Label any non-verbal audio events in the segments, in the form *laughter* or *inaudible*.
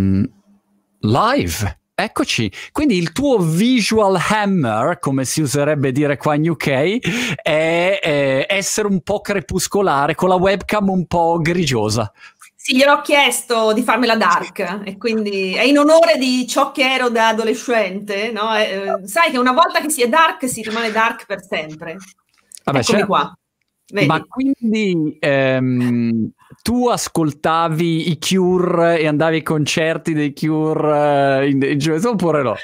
Ehm, live. Eccoci, quindi il tuo visual hammer, come si userebbe dire qua in UK, è, è essere un po' crepuscolare, con la webcam un po' grigiosa. Sì, gliel'ho chiesto di farmela dark e quindi è in onore di ciò che ero da adolescente, no? eh, eh sai che una volta che si è dark si rimane dark per sempre. Vabbè, Eccomi qua. Vedi. Ma quindi ehm, tu ascoltavi i Cure e andavi ai concerti dei Cure eh, in, in gioventù oppure no?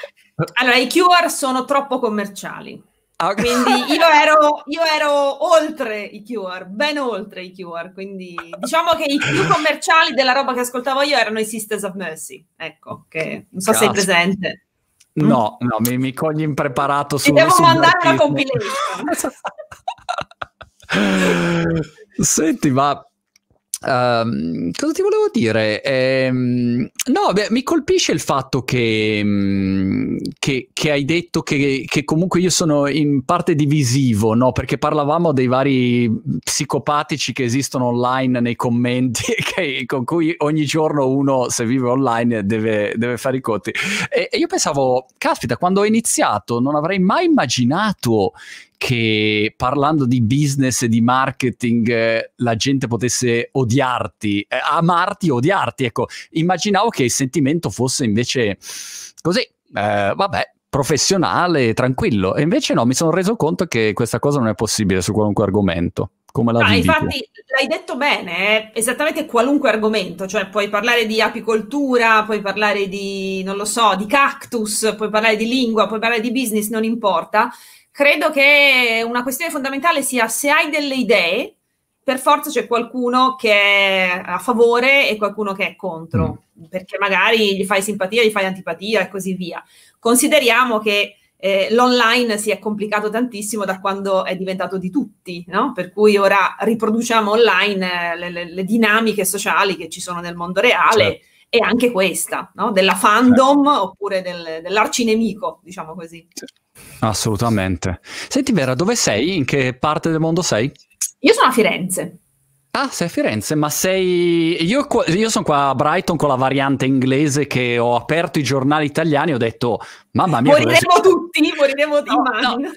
Allora, i Cure sono troppo commerciali. Ah, quindi io ero, io ero, oltre i Cure, ben oltre i Cure, quindi diciamo che i più commerciali della roba che ascoltavo io erano i Sisters of Mercy, ecco, che non so Cazzo. se sei presente. No, mm? no, mi, mi cogli impreparato solo. Ti devo mandare una compilation. *laughs* Senti, ma Uh, cosa ti volevo dire? Ehm, no, beh, mi colpisce il fatto che, mm, che, che hai detto che, che, comunque io sono in parte divisivo, no? Perché parlavamo dei vari psicopatici che esistono online nei commenti, *laughs* con cui ogni giorno uno, se vive online, deve, deve fare i conti. E, e io pensavo, caspita, quando ho iniziato non avrei mai immaginato che parlando di business e di marketing eh, la gente potesse odiarti, eh, amarti, odiarti. Ecco, immaginavo che il sentimento fosse invece così, eh, vabbè, professionale, tranquillo. E invece no, mi sono reso conto che questa cosa non è possibile su qualunque argomento. Come la ah, vivi infatti l'hai detto bene, eh? esattamente qualunque argomento, cioè puoi parlare di apicoltura, puoi parlare di, non lo so, di cactus, puoi parlare di lingua, puoi parlare di business, non importa credo che una questione fondamentale sia se hai delle idee, per forza c'è qualcuno che è a favore e qualcuno che è contro, mm. perché magari gli fai simpatia, gli fai antipatia e così via. Consideriamo che eh, l'online si è complicato tantissimo da quando è diventato di tutti, no? per cui ora riproduciamo online eh, le, le, le dinamiche sociali che ci sono nel mondo reale. Certo e anche questa, no? della fandom certo. oppure del, dell'arcinemico, diciamo così. Assolutamente. Senti Vera, dove sei? In che parte del mondo sei? Io sono a Firenze. Ah, sei a Firenze, ma sei... Io, io, sono qua a Brighton con la variante inglese che ho aperto i giornali italiani e ho detto, mamma mia... Moriremo dove... tutti! motivo, ridevo di no, no.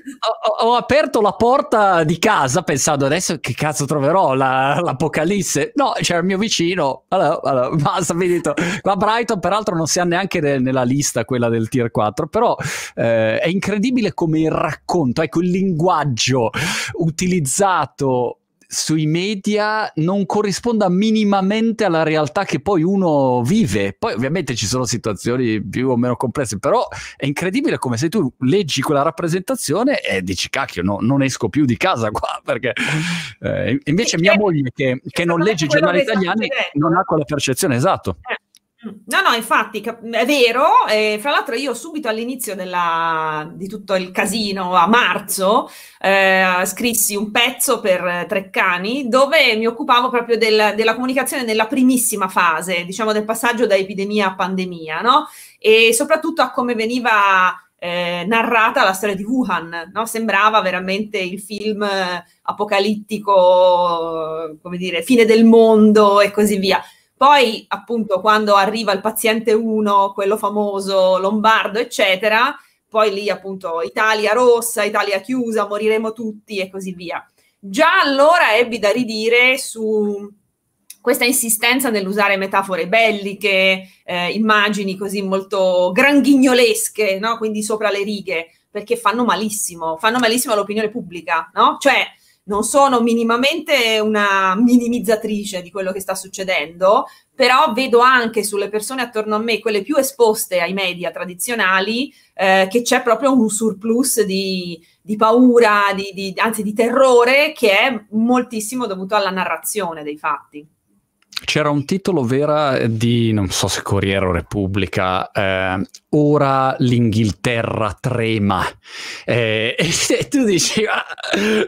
Ho, ho, aperto la porta di casa pensando adesso che cazzo troverò la, l'apocalisse. No, c'era il mio vicino. Allora, allora *laughs* basta, finito. Qua Brighton peraltro non si ha neanche ne, nella lista quella del tier 4, però eh, è incredibile come il racconto, ecco il linguaggio utilizzato sui media non corrisponda minimamente alla realtà che poi uno vive. Poi ovviamente ci sono situazioni più o meno complesse, però è incredibile come se tu leggi quella rappresentazione e dici cacchio, no, non esco più di casa qua *laughs* perché eh, invece mia moglie che, che non legge i giornali italiani non ha quella percezione, esatto. Eh Mm. No, no, infatti è vero, eh, fra l'altro io subito all'inizio della, di tutto il casino, a marzo, eh, scrissi un pezzo per eh, Treccani dove mi occupavo proprio del, della comunicazione nella primissima fase, diciamo del passaggio da epidemia a pandemia, no? E soprattutto a come veniva eh, narrata la storia di Wuhan, no? sembrava veramente il film eh, apocalittico, come dire, fine del mondo e così via. Poi, appunto, quando arriva il paziente 1, quello famoso lombardo, eccetera, poi lì, appunto, Italia rossa, Italia chiusa, moriremo tutti e così via. Già allora ebbi da ridire su questa insistenza nell'usare metafore belliche, eh, immagini così molto granghignolesche, no? quindi sopra le righe, perché fanno malissimo, fanno malissimo all'opinione pubblica, no? Cioè, non sono minimamente una minimizzatrice di quello che sta succedendo, però vedo anche sulle persone attorno a me, quelle più esposte ai media tradizionali, eh, che c'è proprio un surplus di, di paura, di, di, anzi di terrore, che è moltissimo dovuto alla narrazione dei fatti c'era un titolo vera di, non so se Corriere o Repubblica, eh, ora l'Inghilterra trema. Eh, *laughs* e tu dici, ah,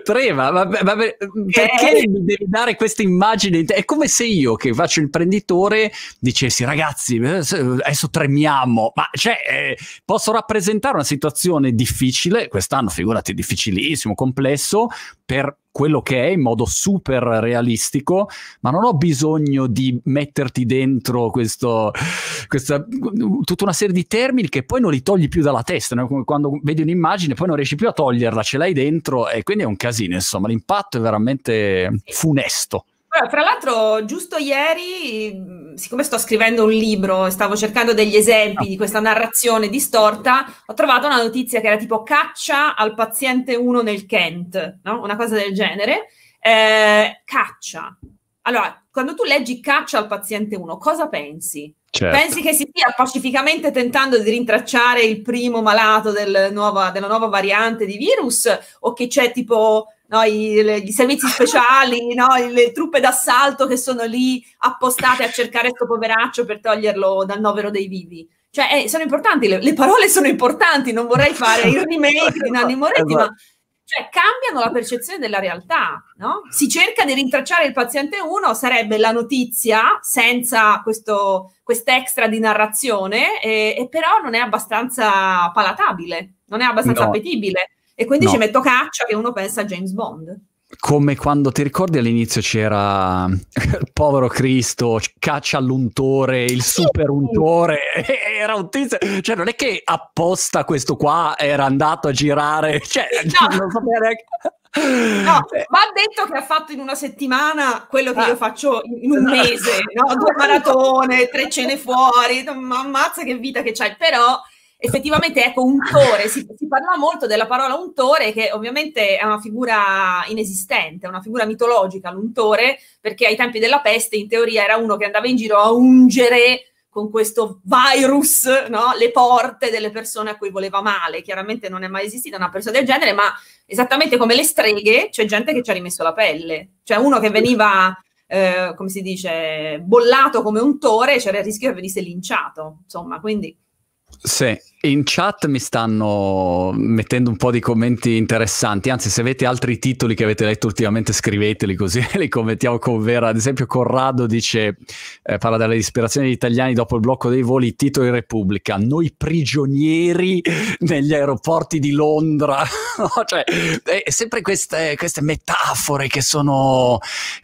trema, vabbè, vabbè perché eh. mi devi dare questa immagine? È come se io che faccio imprenditore dicessi, ragazzi, eh, adesso tremiamo, ma cioè, eh, posso rappresentare una situazione difficile, quest'anno figurati difficilissimo, complesso, per quello che è in modo super realistico, ma non ho bisogno di metterti dentro questo, questa, tutta una serie di termini che poi non li togli più dalla testa, no? quando vedi un'immagine poi non riesci più a toglierla, ce l'hai dentro e quindi è un casino, insomma l'impatto è veramente funesto. Fra l'altro, giusto ieri, siccome sto scrivendo un libro e stavo cercando degli esempi di questa narrazione distorta, ho trovato una notizia che era tipo caccia al paziente 1 nel Kent, no? una cosa del genere. Eh, caccia. Allora, quando tu leggi caccia al paziente 1, cosa pensi? Certo. Pensi che si stia pacificamente tentando di rintracciare il primo malato del nuova, della nuova variante di virus o che c'è tipo no, i, le, i, servizi speciali, no, le truppe d'assalto che sono lì appostate a cercare questo poveraccio per toglierlo dal novero dei vivi. Cioè, eh, sono importanti, le, le, parole sono importanti, non vorrei fare il remake di Nanni Moretti, ma cioè, esatto. cambiano la percezione della realtà, no? Si cerca di rintracciare il paziente 1, sarebbe la notizia senza questo extra di narrazione, e, e, però non è abbastanza palatabile, non è abbastanza no. appetibile. E quindi no. ci metto caccia che uno pensa a James Bond come quando ti ricordi all'inizio c'era *laughs* povero Cristo, caccia all'untore, il super untore, *laughs* era un tizio, cioè non è che apposta questo qua era andato a girare, cioè *laughs* no. non sapeva neanche... No, ma eh. ha detto che ha fatto in una settimana quello che ah. io faccio in un mese, no? due maratone, tre cene fuori, ma ammazza che vita che c'hai, però effettivamente ecco untore, si, si parla molto della parola untore che ovviamente è una figura inesistente, una figura mitologica l'untore, perché ai tempi della peste in teoria era uno che andava in giro a ungere con questo virus no? le porte delle persone a cui voleva male. Chiaramente non è mai esistita una persona del genere, ma esattamente come le streghe, c'è gente che ci ha rimesso la pelle. Cioè uno che veniva, eh, come si dice, bollato come un tore, c'era il rischio che venisse linciato. Insomma, quindi... Sì, in chat mi stanno mettendo un po' di commenti interessanti, anzi se avete altri titoli che avete letto ultimamente scriveteli così *laughs* li commentiamo con vera. Ad esempio Corrado dice, eh, parla della disperazione degli italiani dopo il blocco dei voli, titolo in Repubblica, noi prigionieri *laughs* negli aeroporti di Londra. *laughs* no, cioè, sempre queste, queste, metafore che sono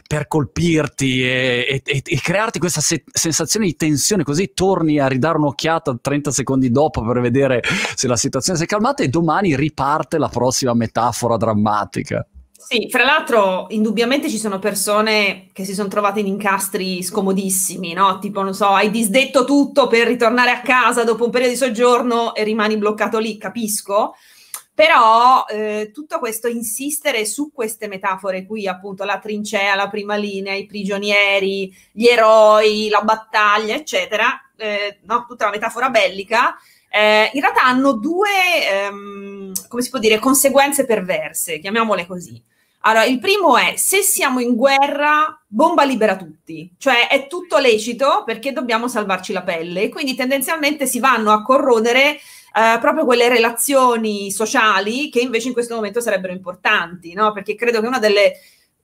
per colpirti e, e, e crearti questa se- sensazione di tensione, così torni a ridare un'occhiata 30 secondi dopo per vedere vedere se la situazione si è calmata e domani riparte la prossima metafora drammatica. Sì, fra l'altro indubbiamente ci sono persone che si sono trovate in incastri scomodissimi, no? Tipo, non so, hai disdetto tutto per ritornare a casa dopo un periodo di soggiorno e rimani bloccato lì, capisco. Però eh, tutto questo insistere su queste metafore qui, appunto, la trincea, la prima linea, i prigionieri, gli eroi, la battaglia, eccetera, eh, no? tutta la metafora bellica, eh, in realtà hanno due, ehm, come si può dire, conseguenze perverse, chiamiamole così. Allora, il primo è se siamo in guerra, bomba libera tutti, cioè è tutto lecito perché dobbiamo salvarci la pelle e quindi tendenzialmente si vanno a corrodere eh, proprio quelle relazioni sociali che invece in questo momento sarebbero importanti, no? Perché credo che una delle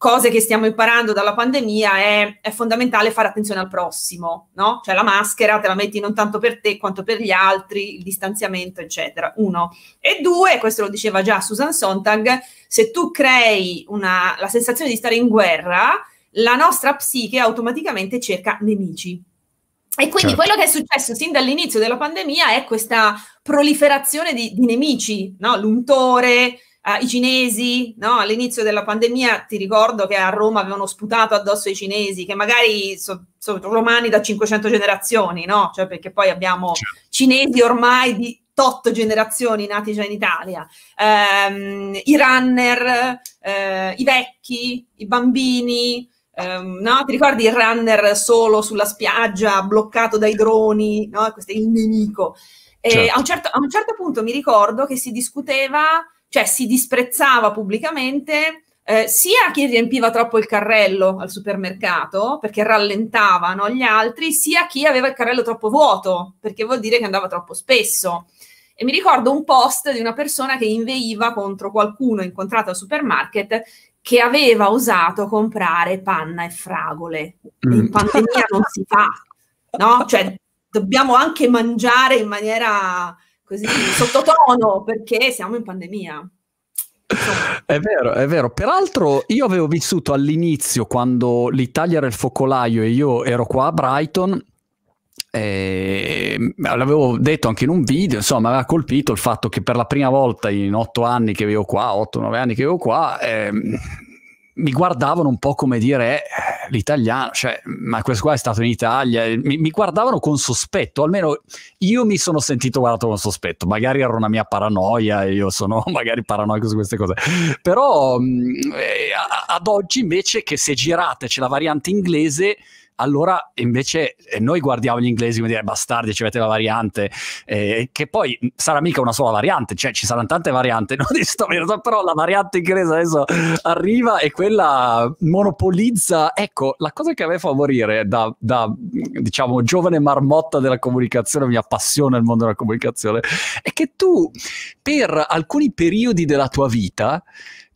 cose che stiamo imparando dalla pandemia è, è fondamentale fare attenzione al prossimo, no? Cioè la maschera te la metti non tanto per te quanto per gli altri, il distanziamento, eccetera. Uno. E due, questo lo diceva già Susan Sontag, se tu crei una, la sensazione di stare in guerra, la nostra psiche automaticamente cerca nemici. E quindi certo. quello che è successo sin dall'inizio della pandemia è questa proliferazione di, di nemici, no? l'untore, eh, i cinesi, no? all'inizio della pandemia ti ricordo che a Roma avevano sputato addosso i cinesi, che magari sono so, romani da 500 generazioni, no? cioè, perché poi abbiamo certo. cinesi ormai di tot generazioni nati già in Italia, ehm, i runner, eh, i vecchi, i bambini, Um, no? Ti ricordi il runner solo sulla spiaggia, bloccato dai droni? No? Questo è il nemico. Certo. A, un certo, a, un certo, punto mi ricordo che si discuteva cioè si disprezzava pubblicamente eh, sia chi riempiva troppo il carrello al supermercato perché rallentava no, gli altri, sia chi aveva il carrello troppo vuoto perché vuol dire che andava troppo spesso. E mi ricordo un post di una persona che inveiva contro qualcuno incontrato al supermarket che aveva osato comprare panna e fragole. Mm. In pandemia non si fa, no? Cioè, dobbiamo anche mangiare in maniera così sottotono perché siamo in pandemia. È vero, è vero. Peraltro io avevo vissuto all'inizio quando l'Italia era il focolaio e io ero qua a Brighton. Ehm, l'avevo detto anche in un video, insomma, aveva colpito il fatto che per la prima volta in otto anni che avevo qua, otto, nove anni che avevo qua, eh, mi guardavano un po' come dire eh, l'italiano, cioè, ma questo qua è stato in Italia, eh, mi, mi, guardavano con sospetto, almeno io mi sono sentito guardato con sospetto, magari era una mia paranoia, io sono *laughs* magari paranoico su queste cose, però mm, eh, ad oggi invece che se girate c'è la variante inglese, allora invece eh, noi guardiamo gli inglesi come dire bastardi, ci avete la variante, eh, che poi sarà mica una sola variante, cioè ci saranno tante varianti, *laughs* no? però la variante inglese adesso arriva e quella monopolizza. Ecco, la cosa che a me fa morire da, da diciamo, giovane marmotta della comunicazione, mi appassiona il mondo della comunicazione, è che tu per alcuni periodi della tua vita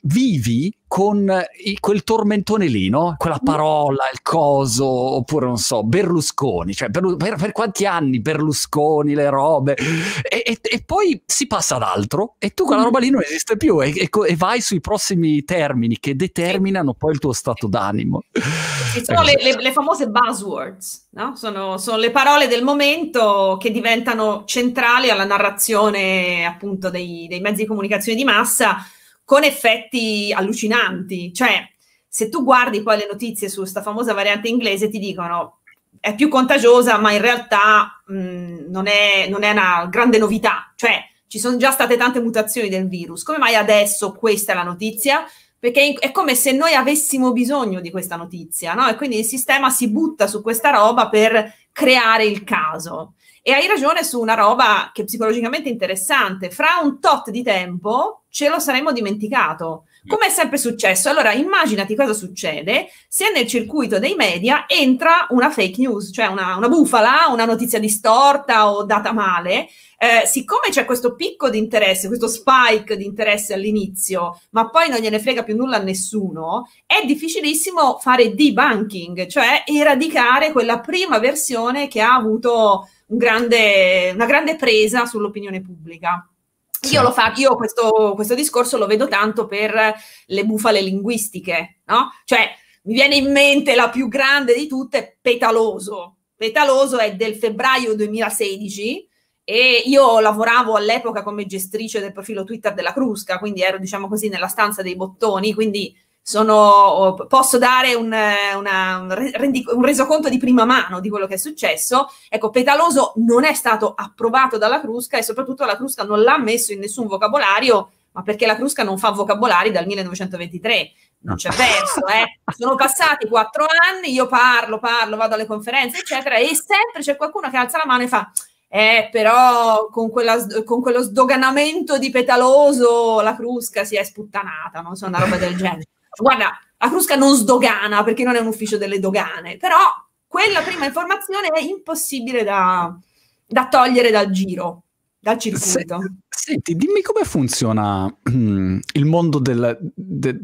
vivi con eh, quel tormentone lì, no? Quella mm. parola, il coso, oppure non so, Berlusconi, cioè per, per, per quanti anni Berlusconi, le robe, e, e, e, poi si passa ad altro e tu quella mm. roba lì non esiste più e, e vai sui prossimi termini che determinano poi il tuo stato d'animo. Sì, sono le, le, le, famose buzzwords, no? sono, sono le parole del momento che diventano centrali alla narrazione appunto dei, dei mezzi di comunicazione di massa con effetti allucinanti. Cioè, se tu guardi poi le notizie su questa famosa variante inglese, ti dicono è più contagiosa, ma in realtà mh, non, è, non, è, una grande novità. Cioè, ci sono già state tante mutazioni del virus. Come mai adesso questa è la notizia? Perché è come se noi avessimo bisogno di questa notizia, no? E quindi il sistema si butta su questa roba per creare il caso. E hai ragione su una roba che è psicologicamente interessante. Fra un tot di tempo ce lo saremmo dimenticato. Come è sempre successo? Allora, immaginati cosa succede se nel circuito dei media entra una fake news, cioè una, una bufala, una notizia distorta o data male. Eh, siccome c'è questo picco di interesse, questo spike di interesse all'inizio, ma poi non gliene frega più nulla a nessuno, è difficilissimo fare debunking, cioè eradicare quella prima versione che ha avuto un grande, una grande presa sull'opinione pubblica. Io, lo fa, io questo, questo discorso lo vedo tanto per le bufale linguistiche, no? Cioè, mi viene in mente la più grande di tutte, Petaloso. Petaloso è del febbraio 2016 e io lavoravo all'epoca come gestrice del profilo Twitter della Crusca, quindi ero, diciamo così, nella stanza dei bottoni, quindi sono, posso dare un, una, un, rendico, un, resoconto di prima mano di quello che è successo. Ecco, Petaloso non è stato approvato dalla Crusca e soprattutto la Crusca non l'ha messo in nessun vocabolario, ma perché la Crusca non fa vocabolari dal 1923. Non c'è verso, eh. Sono passati quattro anni, io parlo, parlo, vado alle conferenze, eccetera, e sempre c'è qualcuno che alza la mano e fa eh, però con, quella, con, quello sdoganamento di petaloso la crusca si è sputtanata, non so, cioè, una roba del genere guarda, la Crusca non sdogana perché non è un ufficio delle dogane, però quella prima informazione è impossibile da, da togliere dal giro, dal circuito. Se, Senti, dimmi come funziona mm, il mondo del, de,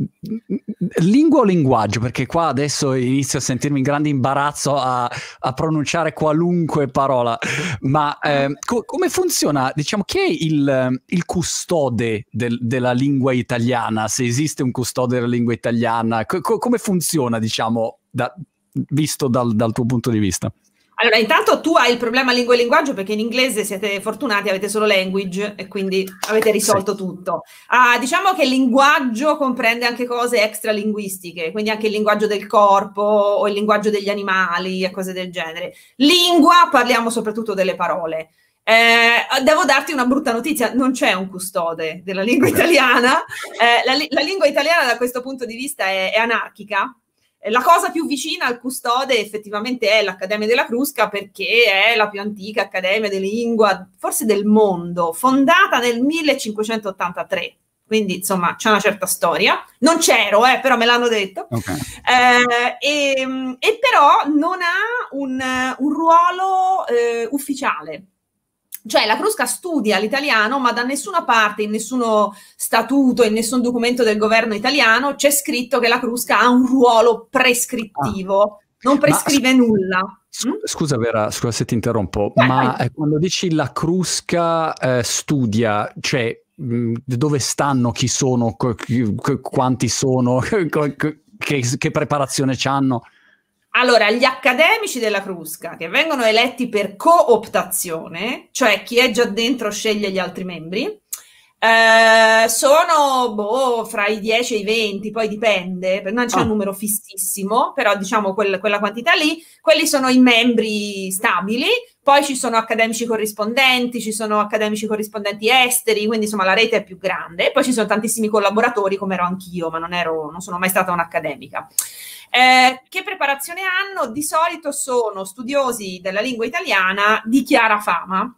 lingua o linguaggio, perché qua adesso inizio a sentirmi in grande imbarazzo a, a pronunciare qualunque parola, ma eh, co- come funziona, diciamo, chi è il, il custode del, della lingua italiana, se esiste un custode della lingua italiana, co- come funziona, diciamo, da, visto dal, dal tuo punto di vista? Allora, intanto tu hai il problema lingua e linguaggio perché in inglese siete fortunati, avete solo language e quindi avete risolto sì. tutto. Ah, diciamo che il linguaggio comprende anche cose extralinguistiche, quindi anche il linguaggio del corpo o il linguaggio degli animali e cose del genere. Lingua parliamo soprattutto delle parole. Eh, devo darti una brutta notizia, non c'è un custode della lingua italiana. Eh, la, la, lingua italiana da questo punto di vista è, è anarchica eh, la cosa più vicina al custode effettivamente è l'Accademia della Crusca perché è la più antica accademia di lingua, forse del mondo, fondata nel 1583 quindi insomma c'è una certa storia. Non c'ero, eh, però me l'hanno detto. Okay. Eh, e, ehm, e, però non ha un, un ruolo eh, ufficiale. Cioè la Crusca studia l'italiano, ma da nessuna parte, in nessuno statuto, in nessun documento del governo italiano c'è scritto che la Crusca ha un ruolo prescrittivo, ah. non prescrive ma... nulla. Mm? Scusa Vera, scusa se ti interrompo, vai, ma vai. Eh, quando dici la Crusca eh, studia, cioè mh, mm, dove stanno, chi sono, qu- qu- quanti sono, qu- *laughs* che, che preparazione hanno? Allora, gli accademici della Crusca che vengono eletti per cooptazione, cioè chi è già dentro sceglie gli altri membri, eh, sono boh, fra i 10 e i 20, poi dipende, non c'è ah. un numero fississimo, però diciamo quel, quella quantità lì, quelli sono i membri stabili, poi ci sono accademici corrispondenti, ci sono accademici corrispondenti esteri, quindi insomma la rete è più grande, poi ci sono tantissimi collaboratori come ero anch'io, ma non, ero, non sono mai stata un'accademica. Eh, che preparazione hanno? Di solito sono studiosi della lingua italiana di chiara fama.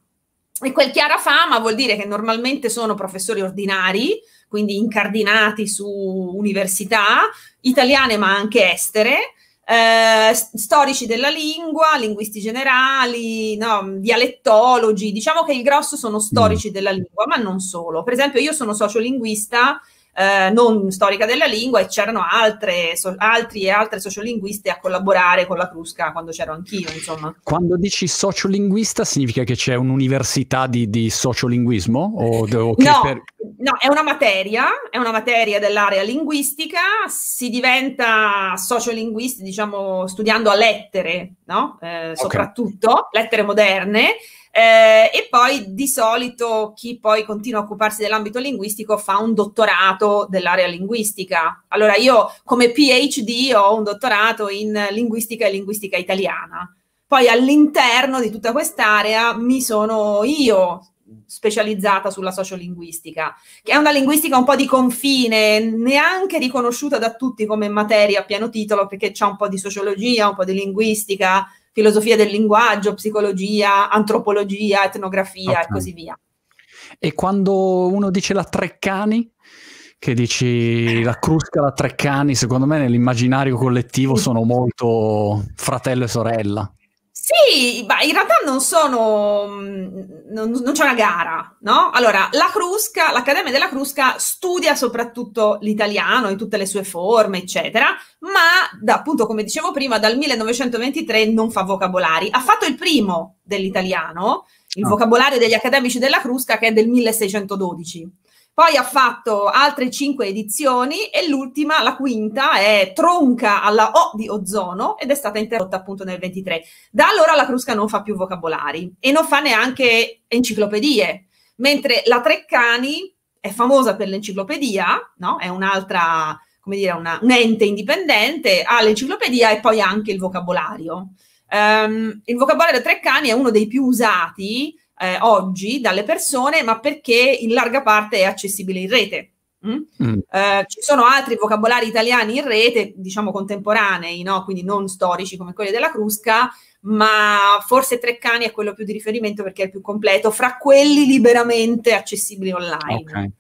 E quel chiara fama vuol dire che normalmente sono professori ordinari, quindi incardinati su università italiane ma anche estere, eh, storici della lingua, linguisti generali, no, dialettologi, diciamo che il grosso sono mm. storici della lingua, ma non solo. Per esempio, io sono sociolinguista eh, non storica della lingua e c'erano altre, so, altri e altre sociolinguiste a collaborare con la Crusca quando c'ero anch'io, insomma. Quando dici sociolinguista significa che c'è un'università di, di sociolinguismo? O, o no, per... no, è una materia, è una materia dell'area linguistica, si diventa sociolinguisti, diciamo, studiando a lettere, no? eh, okay. soprattutto, lettere moderne, eh, e poi di solito chi poi continua a occuparsi dell'ambito linguistico fa un dottorato dell'area linguistica. Allora io come PhD ho un dottorato in linguistica e linguistica italiana. Poi all'interno di tutta quest'area mi sono io specializzata sulla sociolinguistica, che è una linguistica un po' di confine, neanche riconosciuta da tutti come materia a pieno titolo, perché c'è un po' di sociologia, un po' di linguistica, filosofia del linguaggio, psicologia, antropologia, etnografia okay. e così via. E quando uno dice la Treccani, che dici la Crusca, la Treccani, secondo me nell'immaginario collettivo *laughs* sono molto fratello e sorella. Sì, ma in realtà non sono, mm, non, non c'è una gara, no? Allora, la Crusca, l'Accademia della Crusca studia soprattutto l'italiano in tutte le sue forme, eccetera, ma da, appunto, come dicevo prima, dal 1923 non fa vocabolari. Ha fatto il primo dell'italiano, il no. Ah. vocabolario degli accademici della Crusca, che è del 1612. Poi ha fatto altre cinque edizioni e l'ultima, la quinta, è tronca alla O di ozono ed è stata interrotta appunto nel 23. Da allora la Crusca non fa più vocabolari e non fa neanche enciclopedie, mentre la Treccani è famosa per l'enciclopedia, no? È un'altra, come dire, una, un ente indipendente, ha l'enciclopedia e poi anche il vocabolario. Um, il vocabolario Treccani è uno dei più usati eh, oggi dalle persone, ma perché in larga parte è accessibile in rete. Mm? Mm. Eh, ci sono altri vocabolari italiani in rete, diciamo contemporanei, no? quindi non storici come quelli della Crusca, ma forse Treccani è quello più di riferimento perché è il più completo fra quelli liberamente accessibili online. Okay.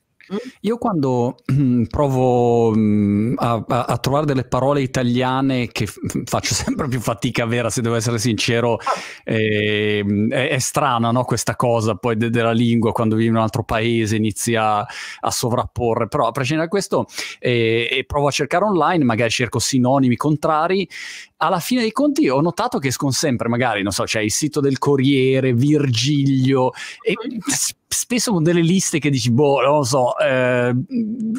Io quando mm, provo mh, mm, a, a, trovare delle parole italiane che faccio *laughs* sempre più fatica a vera, se devo essere sincero, eh, è, è, strana no, questa cosa poi de- della lingua quando vivi in un altro paese inizia a, sovrapporre, però a prescindere da questo eh, provo a cercare online, magari cerco sinonimi contrari, alla fine dei conti ho notato che escono sempre, magari, non so, c'è cioè il sito del Corriere, Virgilio, e mm. *laughs* spesso con delle liste che dici, boh, non lo so, eh,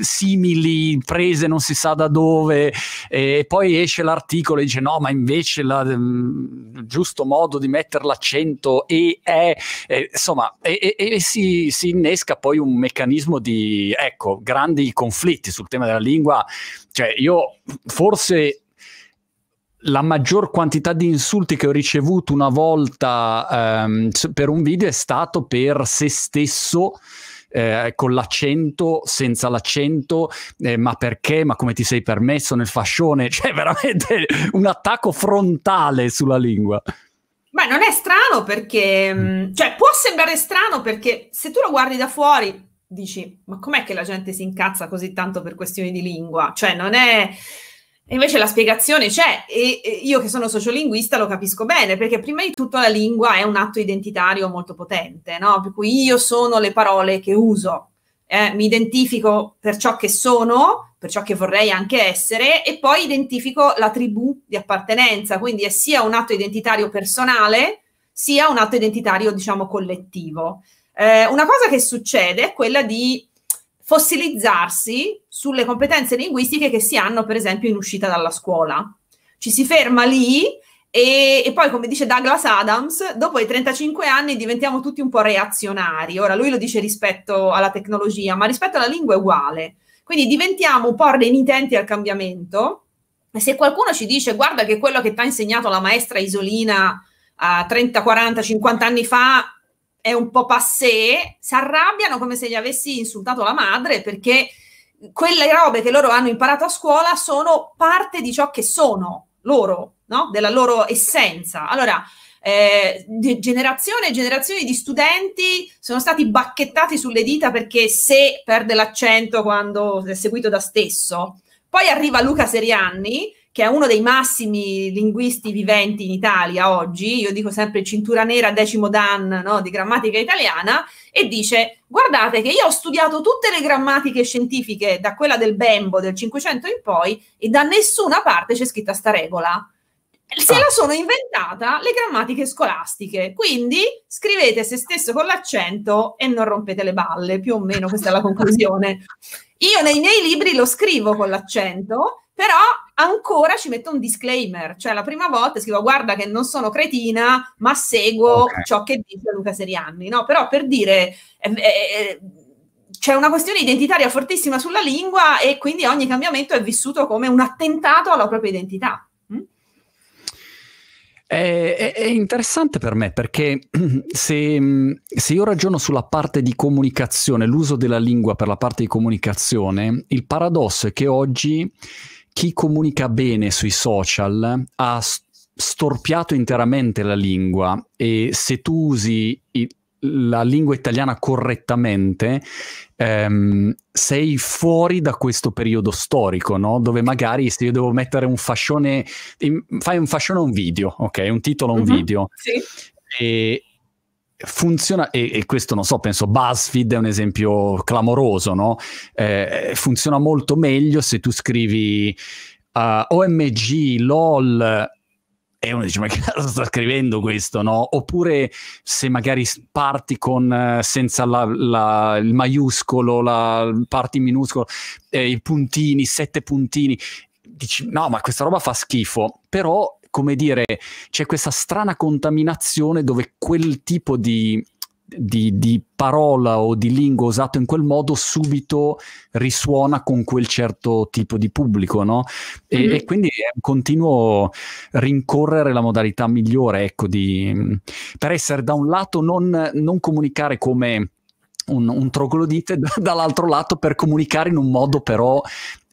simili, prese non si sa da dove, e poi esce l'articolo e dice no, ma invece la, mm, il giusto modo di mettere l'accento e è, e, insomma, e, e, e si, si, innesca poi un meccanismo di, ecco, grandi conflitti sul tema della lingua. Cioè, io forse la maggior quantità di insulti che ho ricevuto una volta ehm, per un video è stato per se stesso. Eh, con l'accento, senza l'accento, eh, ma perché, ma come ti sei permesso nel fascione? *laughs* Cioè, veramente un attacco frontale sulla lingua. Ma non è strano perché, mm. Mm, cioè, può sembrare strano perché se tu lo guardi da fuori dici, ma com'è che la gente si incazza così tanto per questioni di lingua? Cioè, non è e invece la spiegazione c'è e, io che sono sociolinguista lo capisco bene, perché prima di tutto la lingua è un atto identitario molto potente, no? Per cui io sono le parole che uso, eh, mi identifico per ciò che sono, per ciò che vorrei anche essere e poi identifico la tribù di appartenenza, quindi è sia un atto identitario personale sia un atto identitario, diciamo, collettivo. Eh, una cosa che succede è quella di fossilizzarsi sulle competenze linguistiche che si hanno, per esempio, in uscita dalla scuola. Ci si ferma lì e, e, poi, come dice Douglas Adams, dopo i 35 anni diventiamo tutti un po' reazionari. Ora, lui lo dice rispetto alla tecnologia, ma rispetto alla lingua è uguale. Quindi diventiamo un po' renitenti al cambiamento. E se qualcuno ci dice, guarda che quello che ti ha insegnato la maestra Isolina a 30, 40, 50 anni fa è un po' passé, si arrabbiano come se gli avessi insultato la madre perché quelle robe che loro hanno imparato a scuola sono parte di ciò che sono loro, no? della loro essenza. Allora, eh, generazione e generazioni di studenti sono stati bacchettati sulle dita perché se perde l'accento quando è seguito da stesso. Poi arriva Luca Serianni, che è uno dei massimi linguisti viventi in Italia oggi, io dico sempre cintura nera, decimo dan no? di grammatica italiana, e dice guardate che io ho studiato tutte le grammatiche scientifiche da quella del Bembo del 500 in poi e da nessuna parte c'è scritta sta regola. Se ah. la sono inventata le grammatiche scolastiche, quindi scrivete se stesso con l'accento e non rompete le balle, più o meno questa è la conclusione. *laughs* Io nei miei libri lo scrivo con l'accento però ancora ci metto un disclaimer, cioè la prima volta scrivo guarda che non sono cretina, ma seguo okay. ciò che dice Luca Serianni, no? Però per dire... Eh, eh, c'è una questione identitaria fortissima sulla lingua e quindi ogni cambiamento è vissuto come un attentato alla propria identità. Mm? È, è, interessante per me perché *clears throat* se, mm, se, io ragiono sulla parte di comunicazione, l'uso della lingua per la parte di comunicazione, il paradosso è che oggi chi comunica bene sui social ha storpiato interamente la lingua e se tu usi la lingua italiana correttamente, ehm, sei fuori da questo periodo storico, no? dove magari se io devo mettere un fascione, fai un fascione a un video, ok? Un titolo a un mm-hmm, video. Sì. E, funziona, e, e, questo non so, penso BuzzFeed è un esempio clamoroso, no? Eh, funziona molto meglio se tu scrivi uh, eh, OMG, LOL, e uno dice ma che cosa sta scrivendo questo, no? Oppure se magari parti con, eh, senza la, la, il maiuscolo, la, parti in minuscolo, eh, i puntini, sette puntini, dici no ma questa roba fa schifo, però come dire, c'è questa strana contaminazione dove quel tipo di, di, di, parola o di lingua usato in quel modo subito risuona con quel certo tipo di pubblico, no? E, mm-hmm. e quindi è un continuo rincorrere la modalità migliore, ecco, di, per essere da un lato non, non comunicare come un, un troglodite, *laughs* dall'altro lato per comunicare in un modo però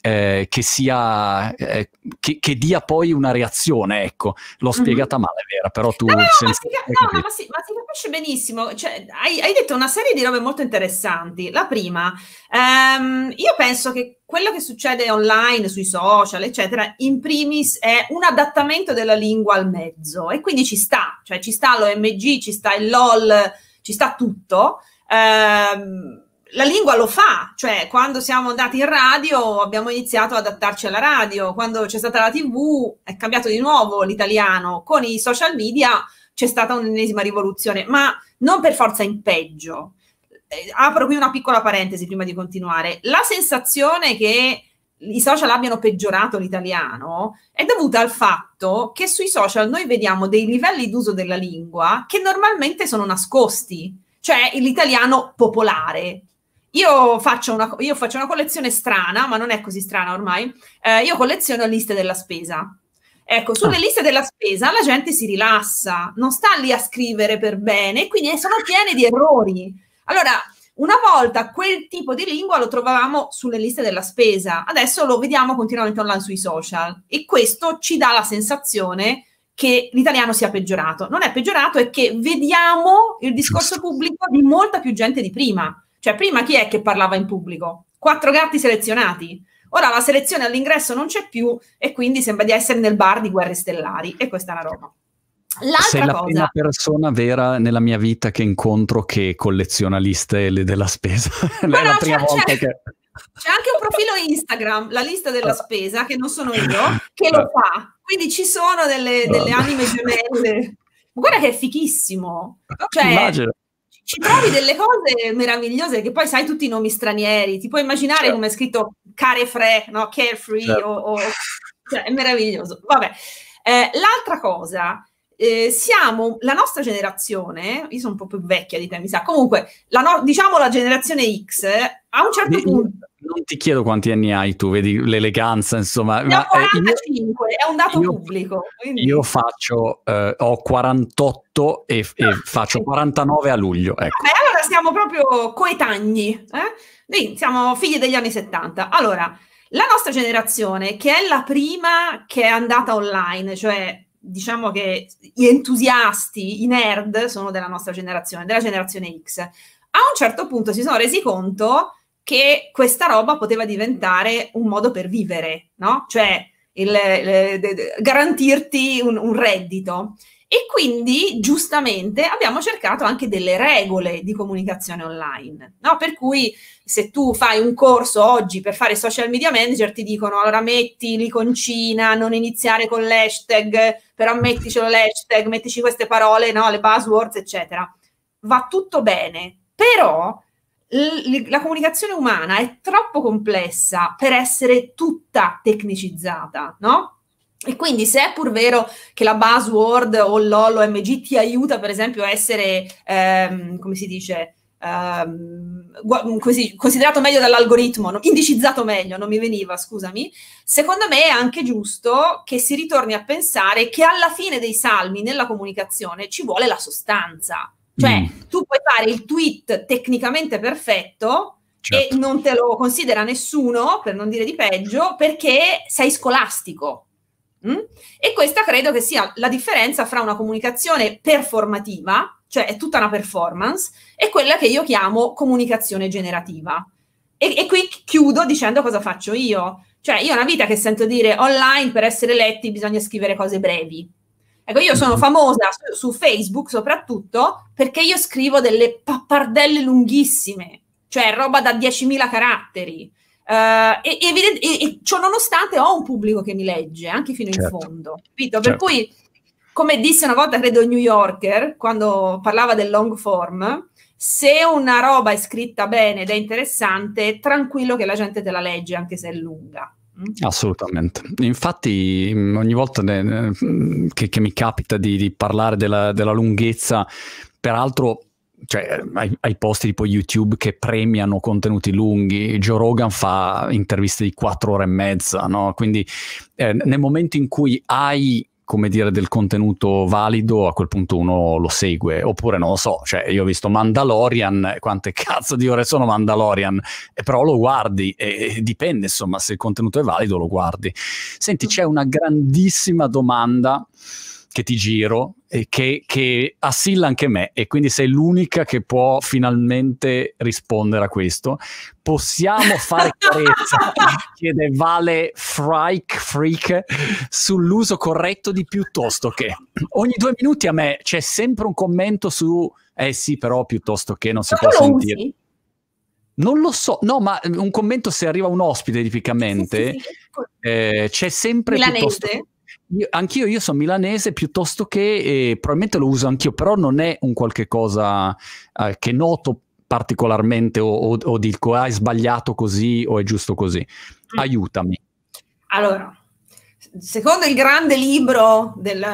eh, che, sia, eh, che, che, dia poi una reazione, ecco. L'ho mm-hmm. spiegata male, è vera, però tu... No, no, ma, si, no, no ma, si, ma, si, capisce benissimo, cioè, hai, hai, detto una serie di robe molto interessanti. La prima, ehm, io penso che quello che succede online, sui social, eccetera, in primis è un adattamento della lingua al mezzo e quindi ci sta, cioè ci sta l'OMG, ci sta il LOL, ci sta tutto. Ehm, la lingua lo fa, cioè quando siamo andati in radio abbiamo iniziato ad adattarci alla radio, quando c'è stata la tv è cambiato di nuovo l'italiano, con i social media c'è stata un'ennesima rivoluzione, ma non per forza in peggio. Eh, apro qui una piccola parentesi prima di continuare. La sensazione che i social abbiano peggiorato l'italiano è dovuta al fatto che sui social noi vediamo dei livelli d'uso della lingua che normalmente sono nascosti, cioè l'italiano popolare, io faccio, una, io faccio una collezione strana, ma non è così strana ormai. Eh, io colleziono liste della spesa. Ecco, sulle ah. liste della spesa la gente si rilassa, non sta lì a scrivere per bene, quindi sono piene di errori. Allora, una volta quel tipo di lingua lo trovavamo sulle liste della spesa, adesso lo vediamo continuamente online sui social e questo ci dà la sensazione che l'italiano sia peggiorato. Non è peggiorato, è che vediamo il discorso pubblico di molta più gente di prima. Cioè, prima chi è che parlava in pubblico? Quattro gatti selezionati. Ora la selezione all'ingresso non c'è più e quindi sembra di essere nel bar di Guerre Stellari e questa è una roba. L'altra Sei la cosa... prima persona vera nella mia vita che incontro che colleziona liste della spesa. *laughs* è no, la prima c'è, volta c'è. che... C'è anche un profilo Instagram, la lista della ah. spesa, che non sono io, che lo ah. fa. Quindi ci sono delle, delle ah. anime gemelle. Guarda che è fichissimo. *laughs* Cioè, Immagino ci trovi delle cose meravigliose che poi sai tutti i nomi stranieri, ti puoi immaginare certo. come è scritto carefree, no? carefree certo. o, o... Cioè, è meraviglioso. Vabbè. Eh, l'altra cosa, eh, siamo la nostra generazione, io sono un po' più vecchia di te, mi sa, comunque la no- diciamo la generazione X, eh, a un certo punto non ti chiedo quanti anni hai tu, vedi l'eleganza, insomma. Ne ma, 45, eh, io, è un dato io, pubblico. Quindi. Io faccio, eh, ho 48 e, e, ah, faccio 49 a luglio. Ecco. Beh, allora siamo proprio coetagni, eh? Noi siamo figli degli anni 70. Allora, la nostra generazione, che è la prima che è andata online, cioè diciamo che gli entusiasti, i nerd sono della nostra generazione, della generazione X, a un certo punto si sono resi conto che questa roba poteva diventare un modo per vivere, no? Cioè il, il, il, garantirti un, un reddito. E quindi giustamente abbiamo cercato anche delle regole di comunicazione online, no? Per cui se tu fai un corso oggi per fare social media manager ti dicono allora metti l'iconcina, non iniziare con l'hashtag, però metticelo l'hashtag, mettici queste parole, no? Le buzzwords, eccetera. Va tutto bene, però la comunicazione umana è troppo complessa per essere tutta tecnicizzata, no? E quindi se è pur vero che la buzzword o l'OLOMG ti aiuta per esempio a essere, ehm, come si dice, ehm, così, considerato meglio dall'algoritmo, no? indicizzato meglio, non mi veniva, scusami, secondo me è anche giusto che si ritorni a pensare che alla fine dei salmi nella comunicazione ci vuole la sostanza, cioè, mm. tu puoi fare il tweet tecnicamente perfetto certo. e non te lo considera nessuno, per non dire di peggio, perché sei scolastico. Mm? E questa credo che sia la differenza fra una comunicazione performativa, cioè è tutta una performance, e quella che io chiamo comunicazione generativa. E, e qui chiudo dicendo cosa faccio io. Cioè, io ho una vita che sento dire online per essere letti bisogna scrivere cose brevi. Ecco, io sono famosa su, su Facebook soprattutto perché io scrivo delle pappardelle lunghissime, cioè roba da 10.000 caratteri. Uh, e, e, e, e ciò nonostante ho un pubblico che mi legge anche fino certo. in fondo, capito? Certo. Per cui, come disse una volta, credo, il New Yorker, quando parlava del long form, se una roba è scritta bene ed è interessante, tranquillo che la gente te la legge anche se è lunga. Assolutamente. Infatti, mm, ogni volta ne, mm, che, che, mi capita di, di parlare della, della, lunghezza, peraltro. Cioè, ai, ai, posti tipo YouTube che premiano contenuti lunghi, Joe Rogan fa interviste di 4 ore e mezza, no? Quindi eh, nel momento in cui hai come dire, del contenuto valido, a quel punto uno lo segue. Oppure non lo so, cioè io ho visto Mandalorian, quante *laughs* cazzo di ore sono Mandalorian, eh, però lo guardi e, dipende insomma se il contenuto è valido lo guardi. Senti, mm. c'è una grandissima domanda che ti giro eh, che, che, assilla anche me e quindi sei l'unica che può finalmente rispondere a questo. Possiamo fare *laughs* chiarezza, chiede Vale Freak, Freak sull'uso corretto di piuttosto che. Ogni due minuti a me c'è sempre un commento su, eh sì però piuttosto che non si può sentire. Non lo so, no, ma un commento se arriva un ospite tipicamente sì, sì, sì. Eh, c'è sempre Milanese. piuttosto io, anch'io io sono milanese piuttosto che eh, probabilmente lo uso anch'io, però non è un qualche cosa eh, che noto particolarmente o, o, o, dico ah, sbagliato così o è giusto così. Mm. Aiutami. Allora, secondo il grande libro del,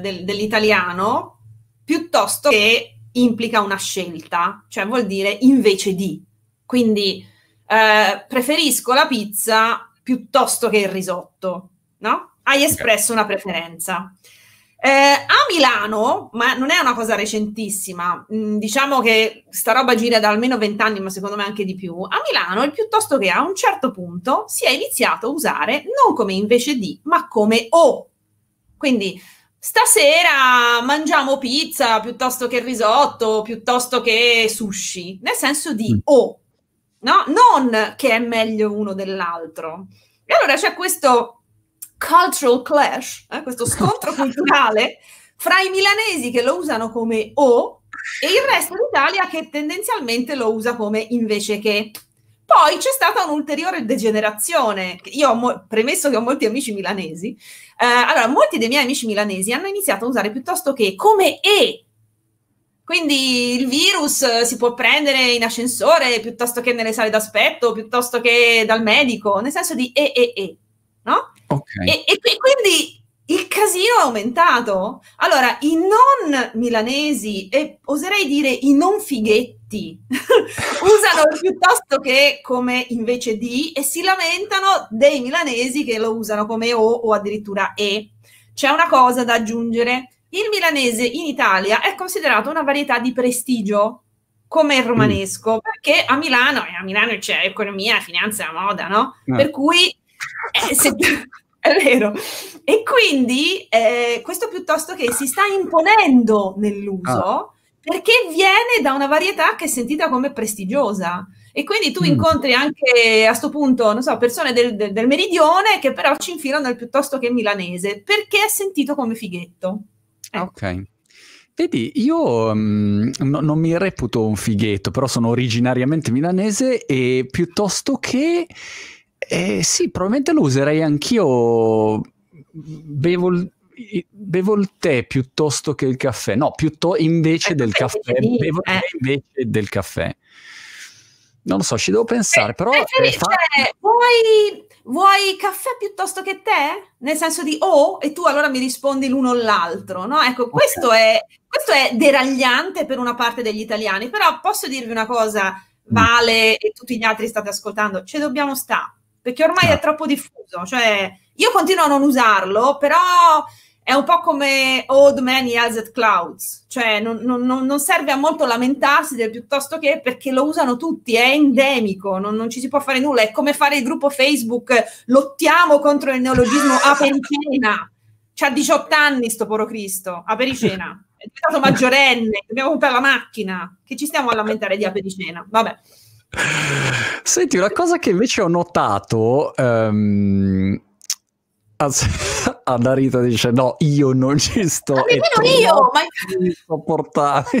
del, dell'italiano, piuttosto che implica una scelta, cioè vuol dire invece di. Quindi eh, preferisco la pizza piuttosto che il risotto, no? hai espresso una preferenza. Eh, a Milano, ma non è una cosa recentissima, mm, diciamo che sta roba gira da almeno vent'anni, ma secondo me anche di più. A Milano, il piuttosto che a un certo punto si è iniziato a usare non come invece di, ma come o. Quindi stasera mangiamo pizza piuttosto che risotto, piuttosto che sushi, nel senso di mm. o, no? non che è meglio uno dell'altro. E allora c'è questo cultural clash, eh, questo scontro *laughs* culturale fra i milanesi che lo usano come o e il resto d'Italia che tendenzialmente lo usa come invece che. Poi c'è stata un'ulteriore degenerazione. Io ho mo- premesso che ho molti amici milanesi. Eh, allora, molti dei miei amici milanesi hanno iniziato a usare piuttosto che come e. Quindi il virus eh, si può prendere in ascensore piuttosto che nelle sale d'aspetto, piuttosto che dal medico, nel senso di e e e, no? Okay. E, e, e quindi il casino è aumentato. Allora, i non milanesi e oserei dire i non fighetti *laughs* usano piuttosto che come invece di e si lamentano dei milanesi che lo usano come o o addirittura e. C'è una cosa da aggiungere. Il milanese in Italia è considerato una varietà di prestigio come il romanesco, mm. perché a Milano, e a Milano c'è economia, finanza, moda, no? no. Eh. Per cui eh, se... *laughs* È vero. E quindi eh, questo piuttosto che si sta imponendo nell'uso ah. perché viene da una varietà che è sentita come prestigiosa. E quindi tu mm. incontri anche a questo punto, non so, persone del, del, del, meridione che però ci infilano il piuttosto che milanese perché è sentito come fighetto. Ah, ecco. Ok. Vedi, io mh, mm, no, non mi reputo un fighetto, però sono originariamente milanese e piuttosto che eh, sì, probabilmente lo userei anch'io. Bevo il, bevo il tè piuttosto che il caffè. No, piuttosto invece eh, del caffè. Sì. Bevo il eh. tè invece del caffè. Non lo so, ci devo pensare, eh, però... Eh, cioè, fa... vuoi, vuoi, caffè piuttosto che tè? Nel senso di oh, e tu allora mi rispondi l'uno o l'altro, no? Ecco, okay. questo, è, questo è deragliante per una parte degli italiani, però posso dirvi una cosa, mm. Vale e tutti gli altri state ascoltando, ci dobbiamo stare perché ormai ah. è troppo diffuso. Cioè, io continuo a non usarlo, però è un po' come Old Many Asset Clouds, cioè non, non, non, serve a molto lamentarsi del piuttosto che perché lo usano tutti, è endemico, non, non, ci si può fare nulla, è come fare il gruppo Facebook, lottiamo contro il neologismo *laughs* apericena, c'ha 18 anni sto poro Cristo, apericena, è diventato *laughs* maggiorenne, dobbiamo comprare la macchina, che ci stiamo a lamentare di apericena, vabbè. Senti, una cosa che invece ho notato... Um... *laughs* Anna dice no, io non ci sto. Ma nemmeno io, ma mi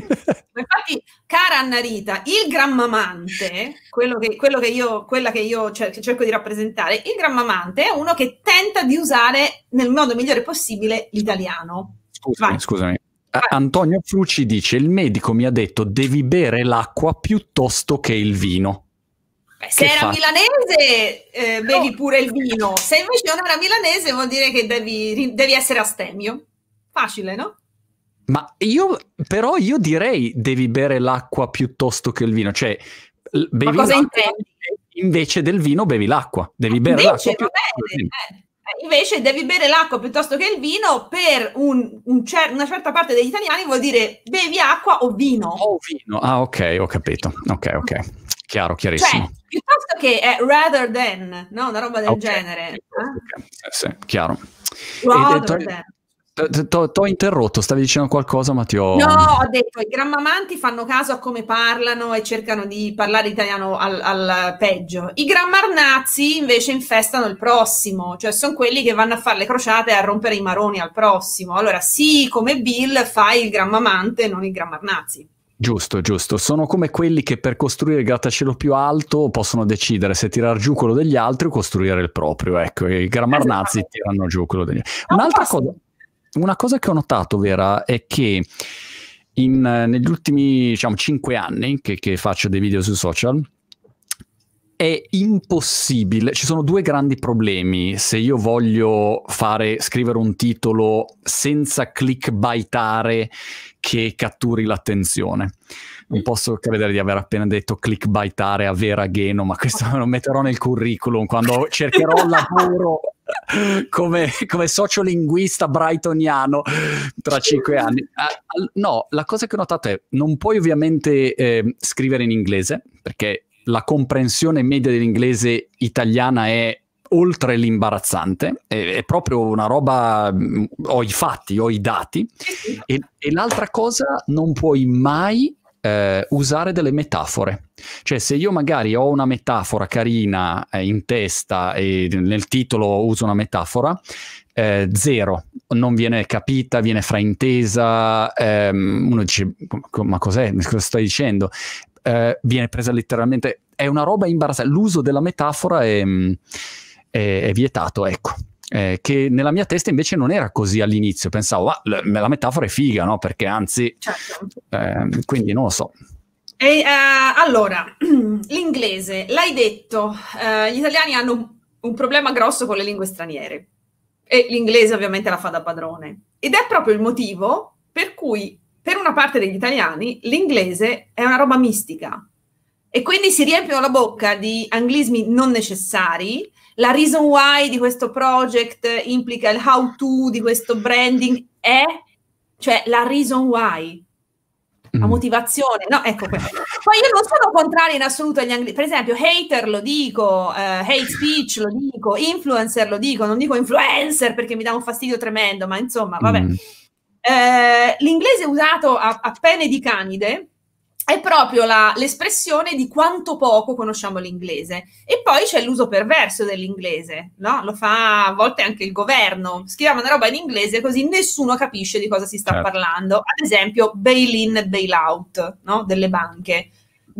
Infatti, cara Anna il grammamante, quello che, quello che io, quella che io cer- cerco di rappresentare, il grammamante è uno che tenta di usare nel modo migliore possibile l'italiano. Scusami, scusami. Antonio Frucci dice: Il medico mi ha detto devi bere l'acqua piuttosto che il vino. Beh, se che era fa? milanese, eh, bevi pure il vino. Se invece non era milanese, vuol dire che devi, devi essere astemio. Facile, no? Ma io, però, io direi devi bere l'acqua piuttosto che il vino. Cioè, bevi Ma cosa intendi? Invece del vino, bevi l'acqua. Devi bere l'acqua. va bene. Invece devi bere l'acqua piuttosto che il vino, per un, un cer- una certa parte degli italiani vuol dire bevi acqua o vino. O oh, vino, ah ok, ho capito, ok, ok, chiaro, chiarissimo. Cioè, piuttosto che è eh, rather than, no? Una roba del okay. genere. Eh? Okay. Sì, sì, chiaro. Rather than. T'ho interrotto, stavi dicendo qualcosa, ma ti ho. No, ho detto i grammamanti fanno caso a come parlano e cercano di parlare italiano al, al peggio. I grammarnazzi invece infestano il prossimo, cioè sono quelli che vanno a fare le crociate e a rompere i maroni al prossimo. Allora, sì, come Bill, fai il grammamante, non il grammarnazzi. Giusto, giusto. Sono come quelli che per costruire il grattacielo più alto possono decidere se tirar giù quello degli altri o costruire il proprio. Ecco, i grammarnazzi esatto. tirano giù quello degli altri. Un'altra cosa una cosa che ho notato, Vera, è che in, eh, negli ultimi diciamo, 5 anni che, che faccio dei video sui social, è impossibile. Ci sono due grandi problemi se io voglio fare, scrivere un titolo senza clickbaitare che catturi l'attenzione. Non posso credere di aver appena detto clickbaitare a Vera Gheno, ma questo *laughs* lo metterò nel curriculum quando *laughs* cercherò un lavoro come, come sociolinguista brightoniano tra cinque anni. No, la cosa che ho notato è non puoi ovviamente eh, scrivere in inglese perché la comprensione media dell'inglese italiana è oltre l'imbarazzante, è, è, proprio una roba, mm, ho i fatti, ho i dati, e, e l'altra cosa, non puoi mai eh, usare delle metafore. Cioè, se io magari ho una metafora carina eh, in testa e nel titolo uso una metafora, eh, zero, non viene capita, viene fraintesa, ehm, uno dice, ma cos'è, *laughs* cosa stai dicendo? Eh, viene presa letteralmente, è una roba imbarazzante, l'uso della metafora è, mm, è, è vietato, ecco eh, che nella mia testa invece non era così all'inizio, pensavo, ah, la metafora è figa, no? Perché anzi, certo. eh, quindi non lo so. E, eh, allora, *clears throat* l'inglese, l'hai detto, eh, gli italiani hanno un, un problema grosso con le lingue straniere e l'inglese ovviamente la fa da padrone. Ed è proprio il motivo per cui per una parte degli italiani l'inglese è una roba mistica e quindi si riempiono la bocca di anglismi non necessari la reason why di questo project implica il how to di questo branding è cioè la reason why la mm. motivazione, no, ecco Poi io non sono contrario in assoluto agli angli, per esempio, hater lo dico, eh, hate speech lo dico, influencer lo dico, non dico influencer perché mi dà un fastidio tremendo, ma insomma, vabbè. Mm. Eh, l'inglese usato a, a pene di canide è proprio la, l'espressione di quanto poco conosciamo l'inglese. E poi c'è l'uso perverso dell'inglese, no? Lo fa a volte anche il governo. Scriviamo una roba in inglese così nessuno capisce di cosa si sta certo. parlando. Ad esempio, bail-in, bail-out, no? Delle banche.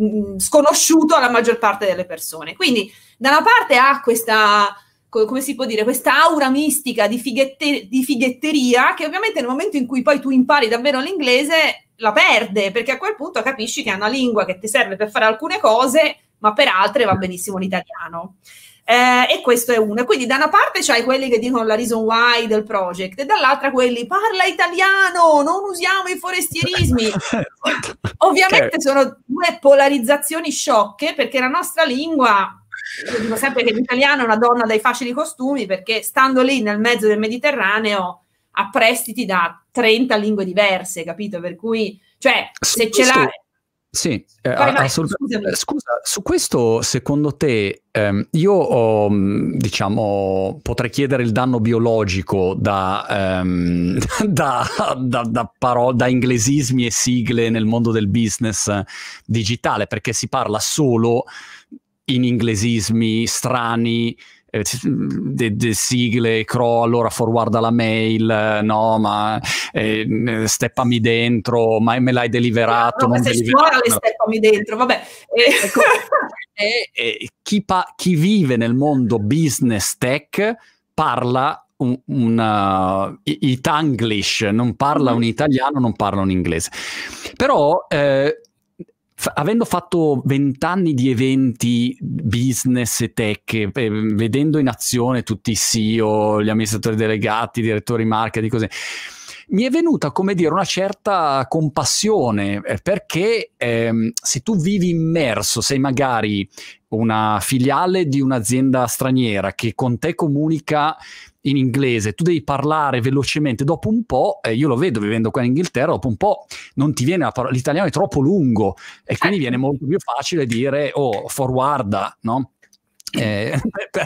Mm, mm, sconosciuto alla maggior parte delle persone. Quindi, da una parte ha questa come si può dire, questa aura mistica di, fighette, di fighetteria che ovviamente nel momento in cui poi tu impari davvero l'inglese la perde, perché a quel punto capisci che è una lingua che ti serve per fare alcune cose, ma per altre va benissimo l'italiano. Eh, e questo è uno. Quindi da una parte c'hai quelli che dicono la reason why del project e dall'altra quelli parla italiano, non usiamo i forestierismi. *laughs* Esatto. Ovviamente okay. sono due polarizzazioni sciocche perché la nostra lingua, io dico sempre che l'italiano è una donna dai facili costumi perché stando lì nel mezzo del Mediterraneo a prestiti da 30 lingue diverse, capito? Per cui, cioè, se ce l'hai... Sì, eh, vai, vai, eh, scusa, su questo secondo te ehm, io ho, mm, diciamo, potrei chiedere il danno biologico da, ehm, *laughs* da, da, da, paro- da inglesismi e sigle nel mondo del business digitale perché si parla solo in inglesismi strani eh, mm, de, de sigle, cro, allora forwarda la mail, eh, no, ma eh, mm, eh, steppami dentro, ma me l'hai deliberato. No, no, non se suona le steppami dentro, vabbè. Eh. *laughs* Ecco, e, chi, pa- chi vive nel mondo business tech parla un, un uh, non parla mm-hmm. un italiano, non parla un inglese. Però eh, F- avendo fatto vent'anni di eventi business e tech, eh, vedendo in azione tutti i CEO, gli amministratori delegati, i direttori marketing, così, mi è venuta, come dire, una certa compassione, eh, perché ehm, se tu vivi immerso, sei magari una filiale di un'azienda straniera che con te comunica in inglese, tu devi parlare velocemente, dopo un po', eh, io lo vedo vivendo qua in Inghilterra, dopo un po' non ti viene la parola, l'italiano è troppo lungo e quindi eh. viene molto più facile dire, oh, forwarda, no? Eh,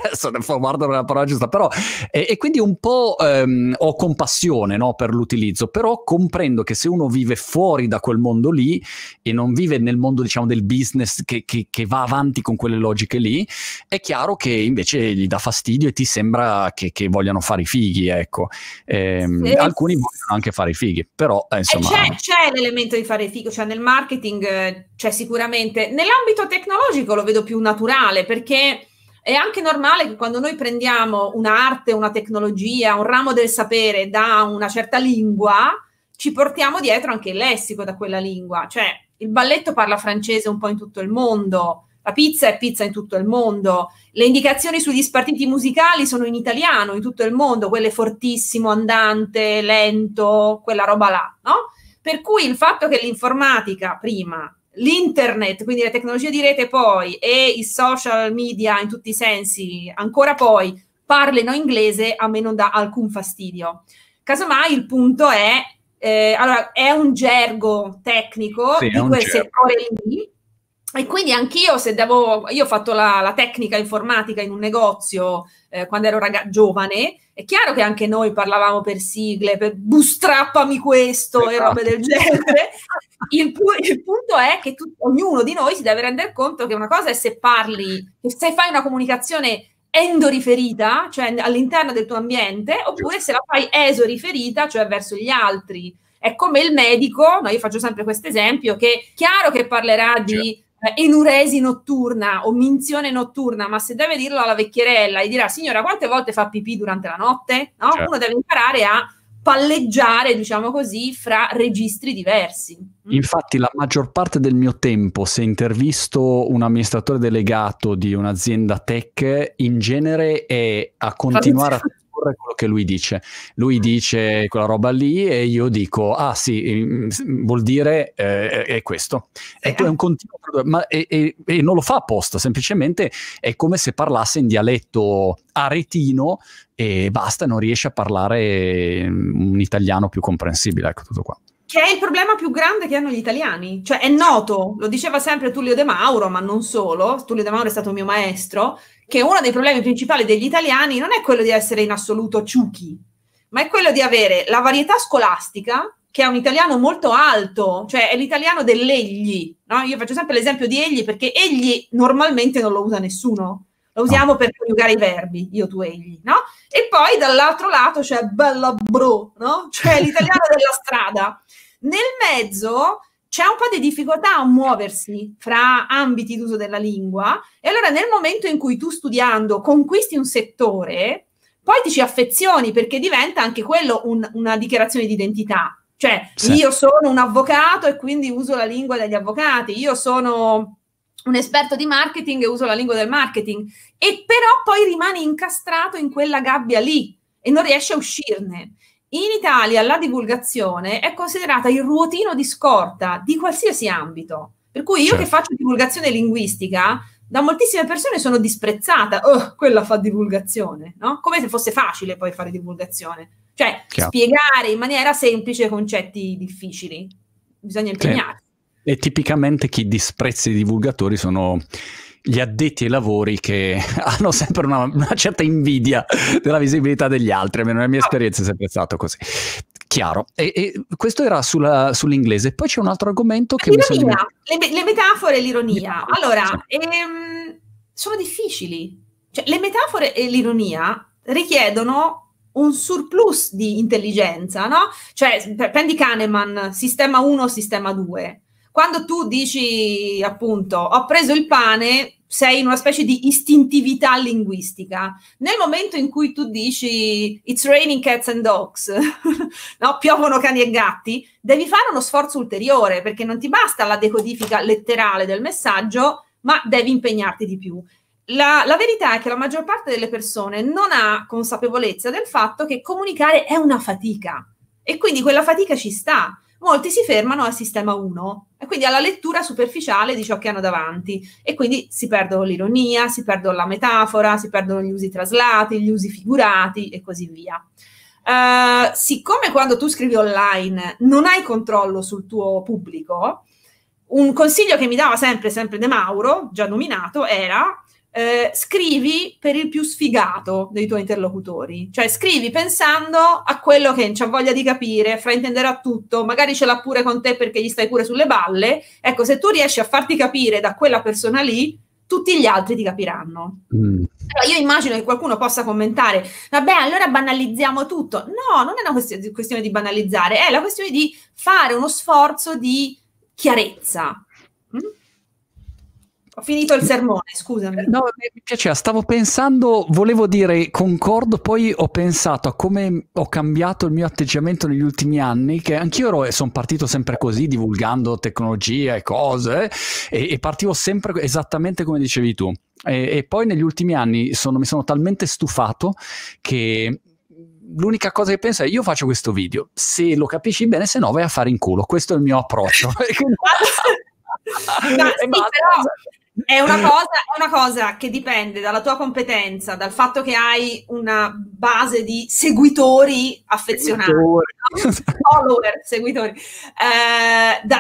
adesso guardo la parola giusta, però, eh, e quindi un po' ehm, ho compassione no, per l'utilizzo, però comprendo che se uno vive fuori da quel mondo lì e non vive nel mondo diciamo del business che, che, che va avanti con quelle logiche lì, è chiaro che invece gli dà fastidio e ti sembra che, che vogliano fare i fighi, ecco. Eh, sì. Alcuni vogliono anche fare i fighi, però eh, eh, insomma... C'è, c'è, l'elemento di fare i fighi, cioè nel marketing eh, c'è sicuramente, nell'ambito tecnologico lo vedo più naturale perché è anche normale che quando noi prendiamo un'arte, una tecnologia, un ramo del sapere da una certa lingua, ci portiamo dietro anche il lessico da quella lingua. Cioè, il balletto parla francese un po' in tutto il mondo, la pizza è pizza in tutto il mondo, le indicazioni sugli spartiti musicali sono in italiano in tutto il mondo, quelle fortissimo, andante, lento, quella roba là, no? Per cui il fatto che l'informatica prima l'internet, quindi le tecnologie di rete poi e i social media in tutti i sensi, ancora poi parlino inglese, a me non dà alcun fastidio. Casomai il punto è, eh, allora è un gergo tecnico sì, di quel gergo. settore lì, e quindi anch'io se devo, io ho fatto la, la tecnica informatica in un negozio eh, quando ero raga- giovane, è chiaro che anche noi parlavamo per sigle, per bustrappami questo e robe del esatto. genere. Il, pu- il punto è che tu, ognuno di noi si deve rendere conto che una cosa è se parli, se fai una comunicazione endoriferita, cioè all'interno del tuo ambiente, oppure se la fai esoriferita, cioè verso gli altri. È come il medico, no, io faccio sempre questo esempio, che è chiaro che parlerà di certo eh, enuresi notturna o minzione notturna, ma se deve dirlo alla vecchierella e dirà signora quante volte fa pipì durante la notte, no? certo. uno deve imparare a palleggiare, diciamo così, fra registri diversi. Mm. Infatti la maggior parte del mio tempo, se intervisto un amministratore delegato di un'azienda tech, in genere è a continuare a è quello che lui dice. Lui mm. dice quella roba lì e io dico, ah sì, mm, vuol dire eh, è questo. E eh. è un continuo, ma, e, e, e, non lo fa apposta, semplicemente è come se parlasse in dialetto aretino e basta, non riesce a parlare mm, un italiano più comprensibile, ecco tutto qua che è il problema più grande che hanno gli italiani. Cioè è noto, lo diceva sempre Tullio De Mauro, ma non solo, Tullio De Mauro è stato mio maestro, che uno dei problemi principali degli italiani non è quello di essere in assoluto ciuchi, ma è quello di avere la varietà scolastica, che è un italiano molto alto, cioè è l'italiano dell'egli. No? Io faccio sempre l'esempio di egli perché egli normalmente non lo usa nessuno. Lo usiamo per coniugare i verbi, io, tu, egli, no? E poi dall'altro lato c'è bella bro, no? Cioè l'italiano *laughs* della strada. Nel mezzo c'è un po' di difficoltà a muoversi fra ambiti d'uso della lingua e allora nel momento in cui tu studiando conquisti un settore, poi ti ci affezioni perché diventa anche quello un, una dichiarazione di identità. Cioè, sì. io sono un avvocato e quindi uso la lingua degli avvocati, io sono un esperto di marketing e uso la lingua del marketing, e però poi rimani incastrato in quella gabbia lì e non riesci a uscirne. In Italia la divulgazione è considerata il ruotino di scorta di qualsiasi ambito. Per cui io certo. che faccio divulgazione linguistica, da moltissime persone sono disprezzata. Oh, quella fa divulgazione, no? Come se fosse facile poi fare divulgazione. Cioè, Chiaro. spiegare in maniera semplice concetti difficili. Bisogna impegnarsi. Sì. E tipicamente chi disprezza i divulgatori sono gli addetti ai lavori che *laughs* hanno sempre una, una certa invidia della visibilità degli altri, almeno nella mia ah. esperienza è sempre stato così. Chiaro, e, e questo era sulla, sull'inglese. Poi c'è un altro argomento che... L'ironia, mi sono... le, le metafore e l'ironia. Allora, sì. ehm, sono difficili. Cioè, le metafore e l'ironia richiedono un surplus di intelligenza, no? Cioè, prendi Kahneman, sistema 1, sistema 2. Quando tu dici appunto ho preso il pane sei in una specie di istintività linguistica. Nel momento in cui tu dici it's raining cats and dogs, *laughs* no, piovono cani e gatti, devi fare uno sforzo ulteriore perché non ti basta la decodifica letterale del messaggio, ma devi impegnarti di più. La, la verità è che la maggior parte delle persone non ha consapevolezza del fatto che comunicare è una fatica e quindi quella fatica ci sta molti si fermano al sistema 1 e quindi alla lettura superficiale di ciò che hanno davanti e quindi si perdono l'ironia, si perdono la metafora, si perdono gli usi traslati, gli usi figurati e così via. Uh, siccome quando tu scrivi online non hai controllo sul tuo pubblico, un consiglio che mi dava sempre, sempre De Mauro, già nominato, era eh, scrivi per il più sfigato dei tuoi interlocutori, cioè scrivi pensando a quello che ha voglia di capire, fraintenderà tutto, magari ce l'ha pure con te perché gli stai pure sulle balle. Ecco, se tu riesci a farti capire da quella persona lì, tutti gli altri ti capiranno. Mm. Allora, io immagino che qualcuno possa commentare, vabbè, allora banalizziamo tutto. No, non è una questione di banalizzare, è la questione di fare uno sforzo di chiarezza, ho finito il sermone, scusami. No, mi piaceva, stavo pensando, volevo dire concordo, poi ho pensato a come ho cambiato il mio atteggiamento negli ultimi anni, che anch'io sono partito sempre così, divulgando tecnologia e cose, e, e partivo sempre esattamente come dicevi tu. E, e poi negli ultimi anni sono, mi sono talmente stufato che l'unica cosa che penso è io faccio questo video, se lo capisci bene, se no vai a fare in culo. Questo è il mio approccio. no, *laughs* *laughs* sì, però, è una, eh. cosa, è una, cosa, che dipende dalla tua competenza, dal fatto che hai una base di seguitori affezionati, seguitori. follower, seguitori, eh, da,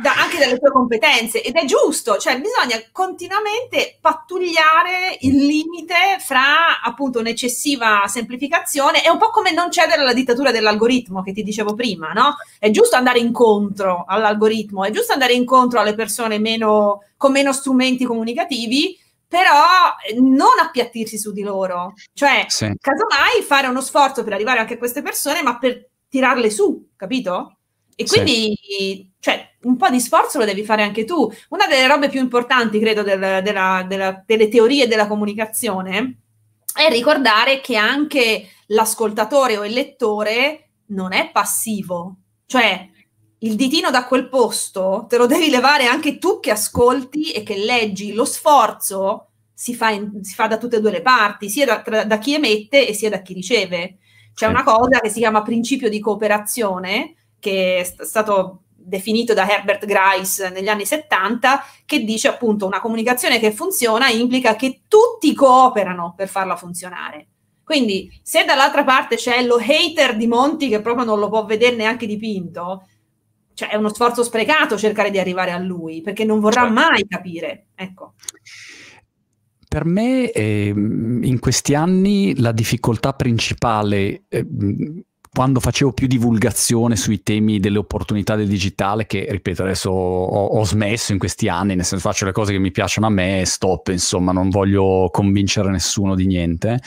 da, anche dalle tue competenze ed è giusto, cioè bisogna continuamente pattugliare il limite fra appunto un'eccessiva semplificazione è un po' come non cedere alla dittatura dell'algoritmo che ti dicevo prima, no? È giusto andare incontro all'algoritmo, è giusto andare incontro alle persone meno, con meno strumenti comunicativi, però eh, non appiattirsi su di loro, cioè sì. casomai fare uno sforzo per arrivare anche a queste persone, ma per tirarle su, capito? E quindi cioè, un po' di sforzo lo devi fare anche tu. Una delle robe più importanti, credo, del, della, della, delle teorie della comunicazione è ricordare che anche l'ascoltatore o il lettore non è passivo. Cioè, il ditino da quel posto te lo devi levare anche tu che ascolti e che leggi. Lo sforzo si fa, in, si fa da tutte e due le parti, sia da, tra, da chi emette e sia da chi riceve. C'è una cosa che si chiama principio di cooperazione, che è stato definito da Herbert Grice negli anni 70, che dice appunto una comunicazione che funziona implica che tutti cooperano per farla funzionare. Quindi se dall'altra parte c'è lo hater di Monti che proprio non lo può vedere neanche dipinto, cioè è uno sforzo sprecato cercare di arrivare a lui, perché non vorrà certo. mai capire. Ecco. Per me eh, in questi anni la difficoltà principale eh, quando facevo più divulgazione sui temi delle opportunità del digitale, che ripeto adesso ho, ho, smesso in questi anni, nel senso faccio le cose che mi piacciono a me e stop, insomma non voglio convincere nessuno di niente,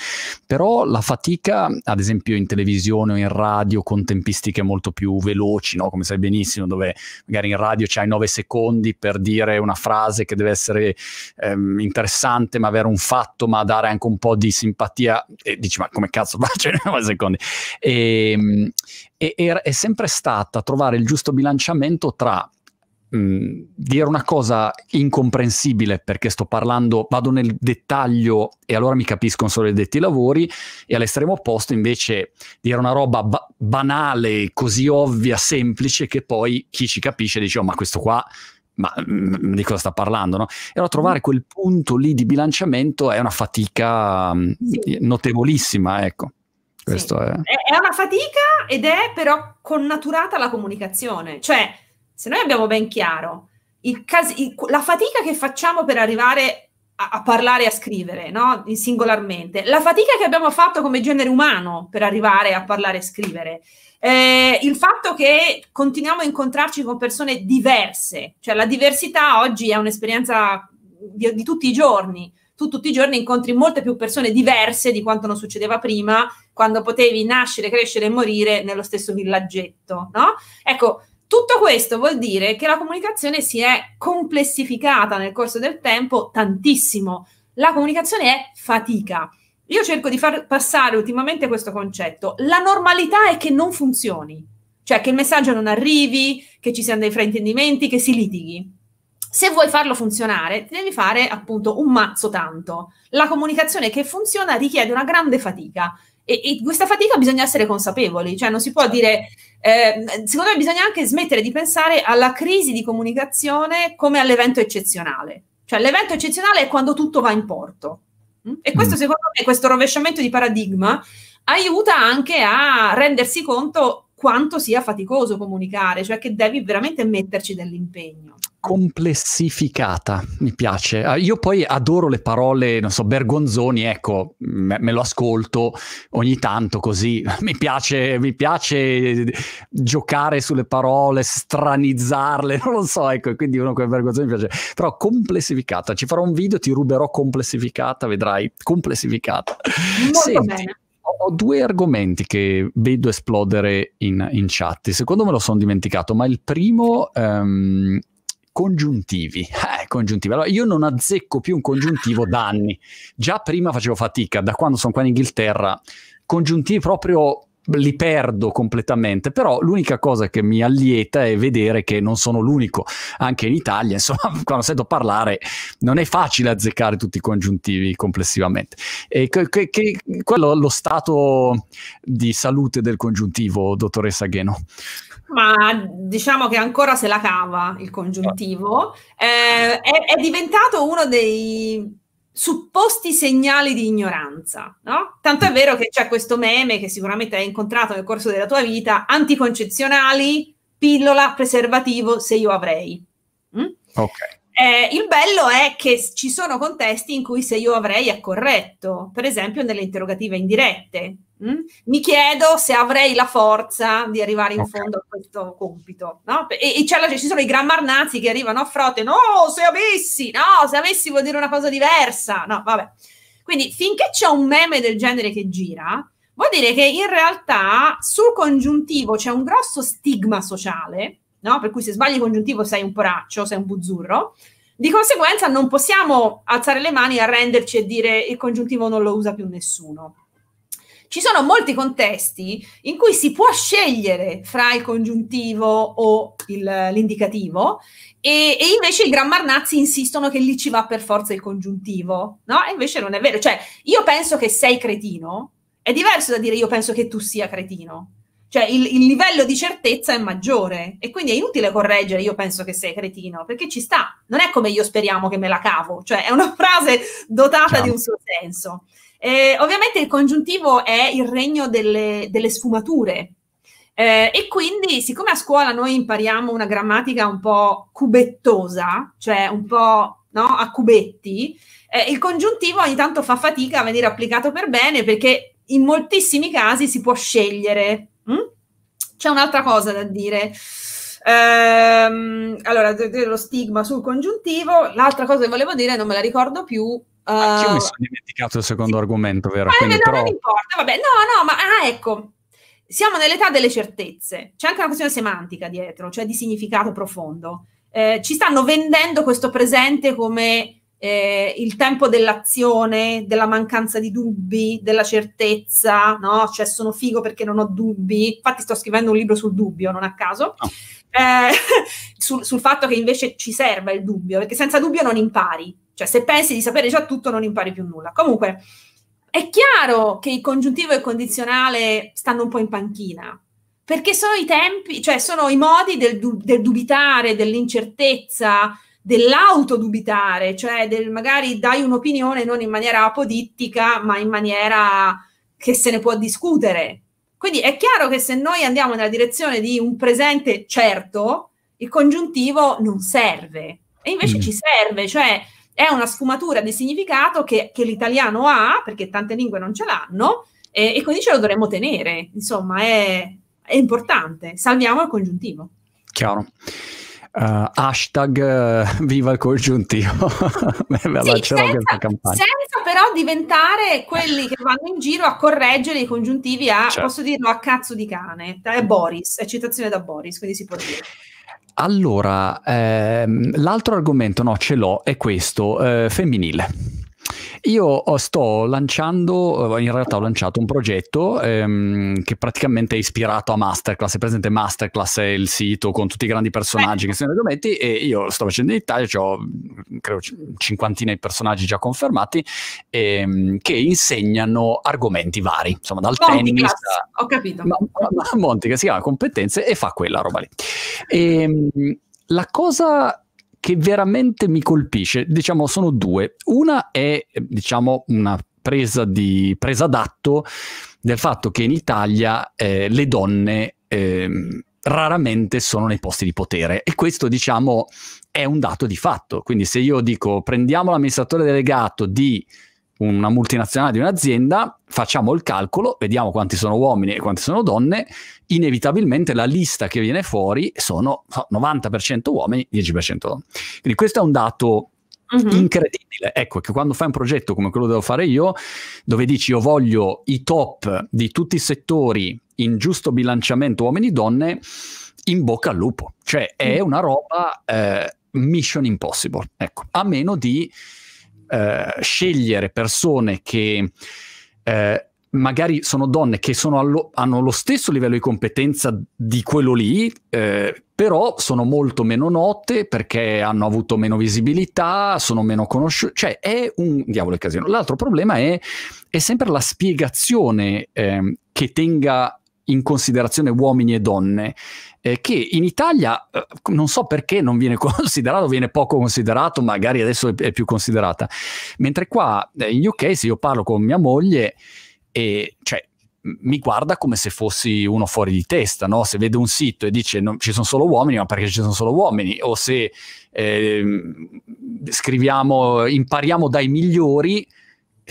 però la fatica, ad esempio in televisione o in radio con tempistiche molto più veloci, no? come sai benissimo, dove magari in radio c'hai 9 secondi per dire una frase che deve essere ehm, interessante, ma avere un fatto, ma dare anche un po' di simpatia, e dici ma come cazzo faccio in 9 secondi? E, Ehm, e, e, è sempre stata trovare il giusto bilanciamento tra mh, mm, dire una cosa incomprensibile perché sto parlando, vado nel dettaglio e allora mi capiscono solo i detti lavori e all'estremo opposto invece dire una roba ba- banale, così ovvia, semplice che poi chi ci capisce dice oh ma questo qua ma mm, di cosa sta parlando, no? E allora trovare quel punto lì di bilanciamento è una fatica mm, notevolissima, ecco. Questo sì. è. è. una fatica ed è però connaturata alla comunicazione. Cioè, se noi abbiamo ben chiaro il cas- il, la fatica che facciamo per arrivare a, a parlare e a scrivere, no? singolarmente, la fatica che abbiamo fatto come genere umano per arrivare a parlare e scrivere, eh, il fatto che continuiamo a incontrarci con persone diverse, cioè la diversità oggi è un'esperienza di, di tutti i giorni tu tutti i giorni incontri molte più persone diverse di quanto non succedeva prima, quando potevi nascere, crescere e morire nello stesso villaggetto, no? Ecco, tutto questo vuol dire che la comunicazione si è complessificata nel corso del tempo tantissimo. La comunicazione è fatica. Io cerco di far passare ultimamente questo concetto. La normalità è che non funzioni, cioè che il messaggio non arrivi, che ci siano dei fraintendimenti, che si litighi se vuoi farlo funzionare, devi fare appunto un mazzo tanto. La comunicazione che funziona richiede una grande fatica e, e questa fatica bisogna essere consapevoli, cioè non si può dire, eh, secondo me bisogna anche smettere di pensare alla crisi di comunicazione come all'evento eccezionale. Cioè l'evento eccezionale è quando tutto va in porto. Mm? E questo mm. secondo me, questo rovesciamento di paradigma aiuta anche a rendersi conto quanto sia faticoso comunicare, cioè che devi veramente metterci dell'impegno. Complessificata, mi piace. Ah, io poi adoro le parole, non so, bergonzoni, ecco, me, me lo ascolto ogni tanto così. *laughs* Mi piace, mi piace giocare sulle parole, stranizzarle, *laughs* non lo so, ecco, quindi uno con bergonzoni mi piace. Però complessificata, ci farò un video, ti ruberò complessificata, vedrai, complessificata. Molto Senti, bene ho due argomenti che vedo esplodere in, in chat. Secondo me lo sono dimenticato, ma il primo um, congiuntivi. *laughs* Eh, congiuntivi. Allora, io non azzecco più un congiuntivo da anni. Già prima facevo fatica, da quando sono qua in Inghilterra, congiuntivi proprio li perdo completamente, però l'unica cosa che mi allieta è vedere che non sono l'unico, anche in Italia, insomma, *laughs* quando sento parlare non è facile azzeccare tutti i congiuntivi complessivamente. E che, che, che, quello è lo stato di salute del congiuntivo, dottoressa Gheno. Ma diciamo che ancora se la cava il congiuntivo, ah. eh, è, è diventato uno dei supposti segnali di ignoranza, no? Tanto è vero che c'è questo meme che sicuramente hai incontrato nel corso della tua vita, anticoncezionali, pillola, preservativo, se io avrei. Mm? Ok. Eh, il bello è che ci sono contesti in cui se io avrei è corretto, per esempio nelle interrogative indirette. Mm? Mi chiedo se avrei la forza di arrivare in okay. fondo a questo compito. No? E, e la, ci sono i gran marnazzi che arrivano a frotte. No, se avessi, no, se avessi vuol dire una cosa diversa. No, vabbè. Quindi finché c'è un meme del genere che gira, vuol dire che in realtà sul congiuntivo c'è un grosso stigma sociale, no? per cui se sbagli il congiuntivo sei un poraccio, sei un buzzurro. Di conseguenza non possiamo alzare le mani, arrenderci e dire il congiuntivo non lo usa più nessuno ci sono molti contesti in cui si può scegliere fra il congiuntivo o il, l'indicativo e, e, invece i grammarnazzi insistono che lì ci va per forza il congiuntivo, no? E invece non è vero. Cioè, io penso che sei cretino è diverso da dire io penso che tu sia cretino. Cioè, il, il livello di certezza è maggiore e quindi è inutile correggere io penso che sei cretino, perché ci sta. Non è come io speriamo che me la cavo, cioè è una *laughs* frase dotata Ciao. di un suo senso. Eh, ovviamente il congiuntivo è il regno delle, delle sfumature. Eh, e quindi, siccome a scuola noi impariamo una grammatica un po' cubettosa, cioè un po' no, a cubetti, eh, il congiuntivo ogni tanto fa fatica a venire applicato per bene perché in moltissimi casi si può scegliere. Mm? C'è un'altra cosa da dire. Ehm, allora, lo stigma sul congiuntivo. L'altra cosa che volevo dire, non me la ricordo più, Uh, Anch'io mi eh, sono dimenticato il secondo sì. argomento, vero? Eh, Quindi, no, però... non importa, vabbè. No, no, ma ah, ecco, siamo nell'età delle certezze. C'è anche una questione semantica dietro, cioè di significato profondo. Eh, ci stanno vendendo questo presente come eh, il tempo dell'azione, della mancanza di dubbi, della certezza, no? Cioè sono figo perché non ho dubbi. Infatti sto scrivendo un libro sul dubbio, non a caso. No. Ah. Eh, *laughs* sul, sul fatto che invece ci serva il dubbio, perché senza dubbio non impari cioè, se pensi di sapere già tutto, non impari più nulla. Comunque, è chiaro che il congiuntivo e il condizionale stanno un po' in panchina, perché sono i tempi, cioè sono i modi del, del dubitare, dell'incertezza, dell'autodubitare, cioè del magari dai un'opinione non in maniera apodittica, ma in maniera che se ne può discutere. Quindi è chiaro che se noi andiamo nella direzione di un presente certo, il congiuntivo non serve. E invece mm. ci serve, cioè è una sfumatura di significato che, che l'italiano ha, perché tante lingue non ce l'hanno, e, e quindi ce lo dovremmo tenere. Insomma, è, è importante. Salviamo il congiuntivo. Chiaro. Uh, hashtag uh, viva il congiuntivo *laughs* la sì, senza, senza, però diventare quelli che vanno in giro a correggere i congiuntivi a certo. posso dirlo a cazzo di cane è Boris, è citazione da Boris quindi si può dire allora, ehm, l'altro argomento, no, ce l'ho, è questo, eh, femminile. Io oh, sto lanciando, eh, in realtà ho lanciato un progetto ehm, che praticamente è ispirato a Masterclass, è presente Masterclass è il sito con tutti i grandi personaggi che sono argomenti e io sto facendo in Italia, ho credo cinquantina di personaggi già confermati ehm, che insegnano argomenti vari, insomma dal Monty tennis class. a, ho capito. Ma, ma, Monti che si chiama competenze e fa quella roba lì. E, ehm, la cosa che veramente mi colpisce, diciamo, sono due. Una è, diciamo, una presa, di, presa d'atto del fatto che in Italia eh, le donne eh, raramente sono nei posti di potere e questo, diciamo, è un dato di fatto. Quindi se io dico prendiamo l'amministratore delegato di una multinazionale di un'azienda, facciamo il calcolo, vediamo quanti sono uomini e quanti sono donne, inevitabilmente la lista che viene fuori sono 90% uomini, 10% donne. Quindi questo è un dato Mm-hmm. incredibile. Ecco che quando fai un progetto come quello che devo fare io, dove dici io voglio i top di tutti i settori in giusto bilanciamento uomini-donne, in bocca al lupo. Cioè è mm. una roba eh, mission impossible. Ecco, a meno di eh, scegliere persone che eh, magari sono donne che sono allo- hanno lo stesso livello di competenza di quello lì, eh, però sono molto meno note perché hanno avuto meno visibilità, sono meno conosciute, cioè è un diavolo casino. L'altro problema è, è sempre la spiegazione eh, che tenga in considerazione uomini e donne eh, che in Italia eh, non so perché non viene *laughs* considerato, viene poco considerato, magari adesso è, è più considerata. Mentre qua eh, in UK se io parlo con mia moglie e cioè mi guarda come se fossi uno fuori di testa, no? se vede un sito e dice non, ci sono solo uomini, ma perché ci sono solo uomini, o se eh, scriviamo, impariamo dai migliori,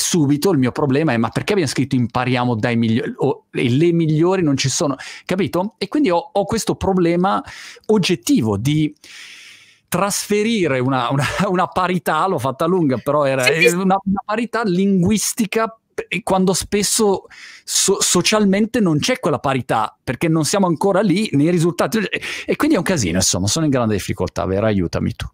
subito il mio problema è ma perché abbiamo scritto impariamo dai migliori o le migliori non ci sono, capito? E quindi ho, ho questo problema oggettivo di trasferire una, una, una, parità, l'ho fatta lunga, però era eh, una, una parità linguistica quando spesso so- socialmente non c'è quella parità perché non siamo ancora lì nei risultati e quindi è un casino insomma sono in grande difficoltà vero? aiutami tu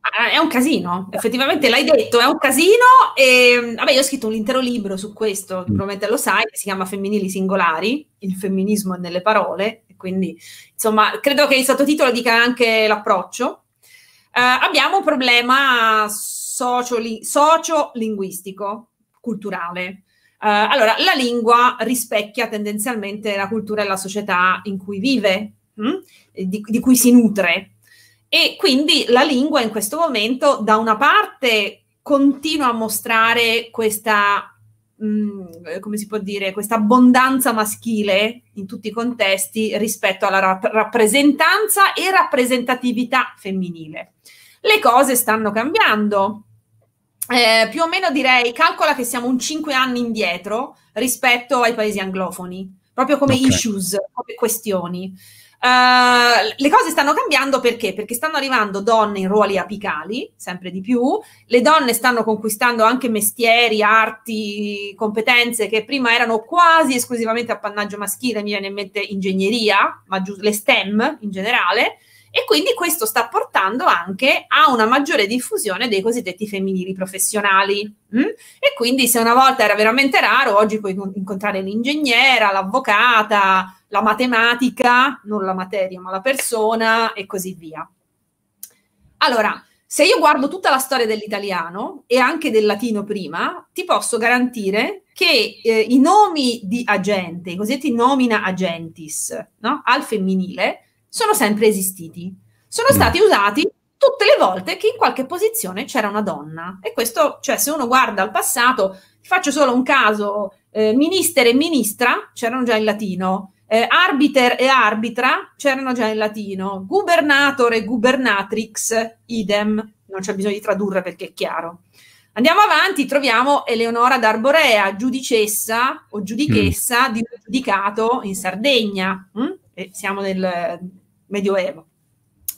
Ah, è un casino, eh. effettivamente l'hai detto, è un casino. E, vabbè, io ho scritto un intero libro su questo, mm. probabilmente lo sai, che si chiama Femminili singolari, il femminismo nelle parole, quindi insomma credo che il sottotitolo dica anche l'approccio. Eh, abbiamo un problema socioli- sociolinguistico, culturale. Eh, allora, la lingua rispecchia tendenzialmente la cultura e la società in cui vive, mh? Mm? Di, di cui si nutre e quindi la lingua in questo momento, da una parte, continua a mostrare questa, mh, mm, come si può dire, questa abbondanza maschile in tutti i contesti rispetto alla rap- rappresentanza e rappresentatività femminile. Le cose stanno cambiando. Eh, più o meno direi, calcola che siamo un 5 anni indietro rispetto ai paesi anglofoni, proprio come okay. issues, come questioni. Uh, le cose stanno cambiando perché? Perché stanno arrivando donne in ruoli apicali, sempre di più, le donne stanno conquistando anche mestieri, arti, competenze che prima erano quasi esclusivamente appannaggio maschile, mi viene in mente ingegneria, ma giusto, le STEM in generale, e quindi questo sta portando anche a una maggiore diffusione dei cosiddetti femminili professionali. Mm? E quindi se una volta era veramente raro, oggi puoi incontrare l'ingegnera, l'avvocata, la matematica, non la materia, ma la persona e così via. Allora, se io guardo tutta la storia dell'italiano e anche del latino prima, ti posso garantire che eh, i nomi di agente, i cosiddetti nomina agentis, no? al femminile, sono sempre esistiti. Sono mm. stati usati tutte le volte che in qualche posizione c'era una donna. E questo, cioè, se uno guarda al passato, faccio solo un caso, eh, minister e ministra c'erano già in latino, eh, arbiter e arbitra c'erano già in latino, gubernator e gubernatrix, idem, non c'è bisogno di tradurre perché è chiaro. Andiamo avanti, troviamo Eleonora d'Arborea, giudicessa o giudichessa mm. di un giudicato in Sardegna, mm? Eh, siamo nel Medioevo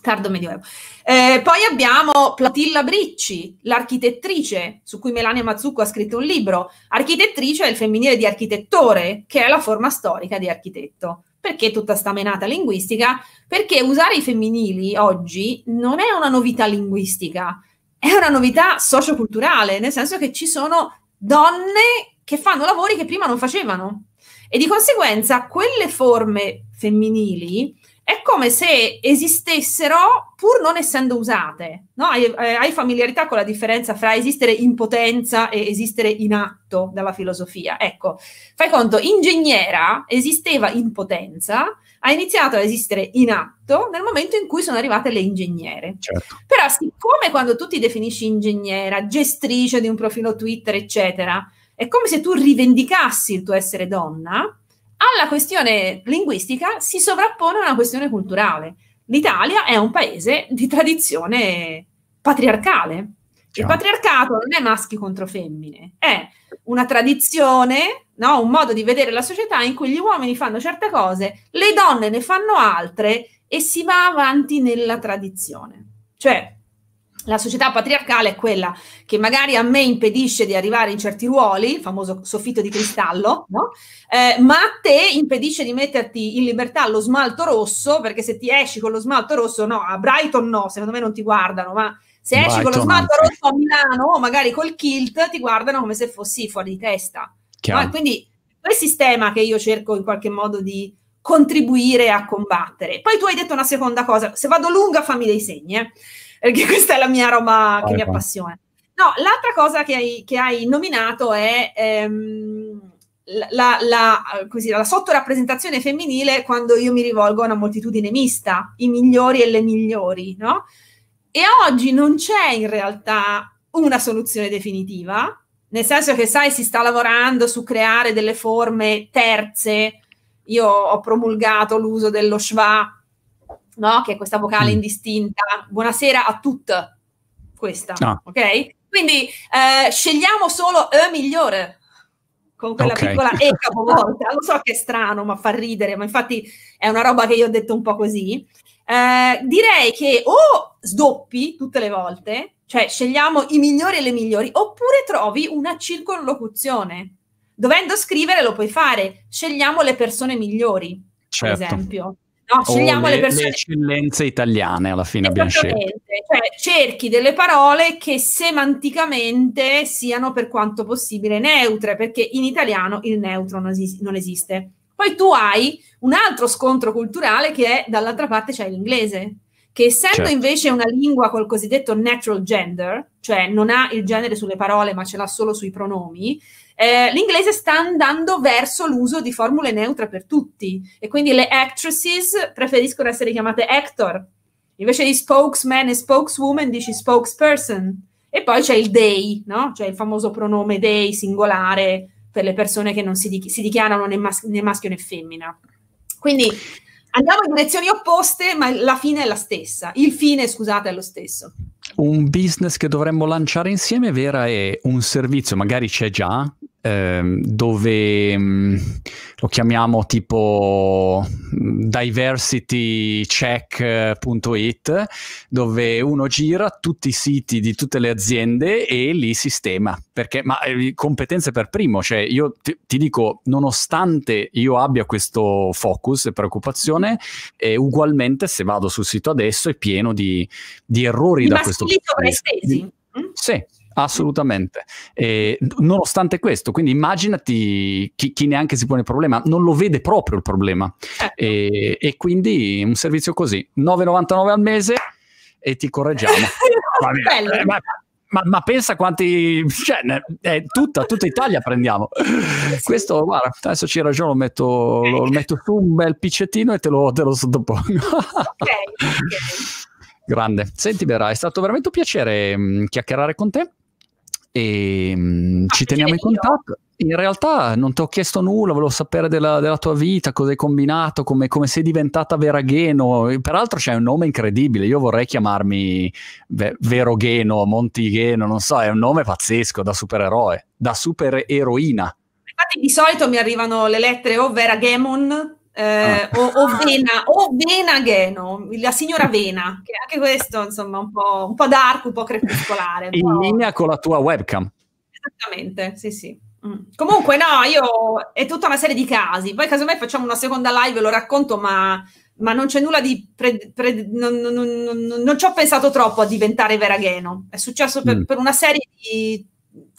tardo medioevo. Eh, poi abbiamo Platilla Bricci, l'architettrice, su cui Melania Mazzucco ha scritto un libro. Architettrice è il femminile di architettore, che è la forma storica di architetto. Perché tutta sta menata linguistica? Perché usare i femminili oggi non è una novità linguistica, è una novità socioculturale, nel senso che ci sono donne che fanno lavori che prima non facevano. E di conseguenza quelle forme femminili è come se esistessero pur non essendo usate. No? Hai, eh, hai, familiarità con la differenza fra esistere in potenza e esistere in atto dalla filosofia. Ecco, fai conto, ingegnera esisteva in potenza, ha iniziato a esistere in atto nel momento in cui sono arrivate le ingegnere. Certo. Però siccome quando tu ti definisci ingegnera, gestrice di un profilo Twitter, eccetera, è come se tu rivendicassi il tuo essere donna, alla questione linguistica si sovrappone una questione culturale. L'Italia è un paese di tradizione patriarcale. Ciao. Il patriarcato non è maschi contro femmine, è una tradizione, no? un modo di vedere la società in cui gli uomini fanno certe cose, le donne ne fanno altre e si va avanti nella tradizione. Cioè, la società patriarcale è quella che magari a me impedisce di arrivare in certi ruoli, il famoso soffitto di cristallo, no? eh, ma a te impedisce di metterti in libertà lo smalto rosso, perché se ti esci con lo smalto rosso, no, a Brighton no, secondo me non ti guardano, ma se esci Brighton, con lo smalto rosso a Milano o magari col kilt, ti guardano come se fossi fuori di testa. No? Quindi quel sistema che io cerco in qualche modo di contribuire a combattere. Poi tu hai detto una seconda cosa, se vado lunga fammi dei segni. Eh perché *laughs* questa è la mia roba Vai che mi appassiona. No, l'altra cosa che hai, che hai nominato è ehm, la, la, così, la sottorappresentazione femminile quando io mi rivolgo a una moltitudine mista, i migliori e le migliori, no? E oggi non c'è in realtà una soluzione definitiva, nel senso che, sai, si sta lavorando su creare delle forme terze. Io ho promulgato l'uso dello schwa no? Che è questa vocale mm. indistinta. Buonasera a tutte, questa, no. Ah. ok? Quindi eh, scegliamo solo E migliore con quella okay. piccola E capovolta. Lo so che è strano, ma fa ridere, ma infatti è una roba che io ho detto un po' così. Eh, direi che o sdoppi tutte le volte, cioè scegliamo i migliori e le migliori, oppure trovi una circonlocuzione. Dovendo scrivere lo puoi fare, scegliamo le persone migliori, certo. per esempio no? scegliamo le, le, persone... le eccellenze italiane alla fine abbiamo scelto. Cioè, cerchi delle parole che semanticamente siano per quanto possibile neutre, perché in italiano il neutro non, es- non esiste. Poi tu hai un altro scontro culturale che è dall'altra parte c'è l'inglese, che essendo certo. invece una lingua col cosiddetto natural gender, cioè non ha il genere sulle parole ma ce l'ha solo sui pronomi, eh, l'inglese sta andando verso l'uso di formule neutre per tutti e quindi le actresses preferiscono essere chiamate actor, invece di spokesman e spokeswoman dici spokesperson. E poi c'è il they, no? cioè il famoso pronome they singolare per le persone che non si, di- si dichiarano né, mas- né maschio né femmina. Quindi andiamo in direzioni opposte, ma la fine è la stessa. Il fine, scusate, è lo stesso. Un business che dovremmo lanciare insieme, Vera, è un servizio, magari c'è già, Ehm, dove mm, lo chiamiamo tipo mm, diversitycheck.it, dove uno gira tutti i siti di tutte le aziende e li sistema. Perché, ma eh, competenze per primo, cioè io ti, ti, dico, nonostante io abbia questo focus e preoccupazione, eh, ugualmente se vado sul sito adesso è pieno di, di errori di da questo punto di vista. Sì, Assolutamente. E, nonostante questo, quindi immaginati chi, chi, neanche si pone il problema, non lo vede proprio il problema. Certo. E, e quindi un servizio così, 9,99 al mese e ti correggiamo. *laughs* Bello. Eh, ma, ma, ma, pensa quanti, cioè, è tutta, tutta Italia prendiamo. Sì. Questo, guarda, adesso ci ragiono, metto, lo eh. metto su un bel piccettino e te lo, te lo sottopongo. okay. *laughs* Grande. Senti, Vera, è stato veramente un piacere mh, mm, chiacchierare con te e ehm, ah, ci teniamo in contatto. In realtà non ti ho chiesto nulla, volevo sapere della, della tua vita, cosa hai combinato, come, come, sei diventata Vera Veragheno. Peraltro c'è un nome incredibile, io vorrei chiamarmi Ve- Verogheno, Montigheno, non so, è un nome pazzesco da supereroe, da supereroina. Infatti di solito mi arrivano le lettere o Veraghemon Ah. eh, ah. o, o, Vena, o Vena Gheno, la signora Vena, che anche questo insomma un po', un po dark, un po' crepuscolare. In po'... linea con la tua webcam. Esattamente, sì sì. Mm. Comunque no, io è tutta una serie di casi, poi casomai facciamo una seconda live e lo racconto, ma, ma, non c'è nulla di... Pre, pre, non, non, non, non, ci ho pensato troppo a diventare Vera Geno. è successo per, mm. per una serie di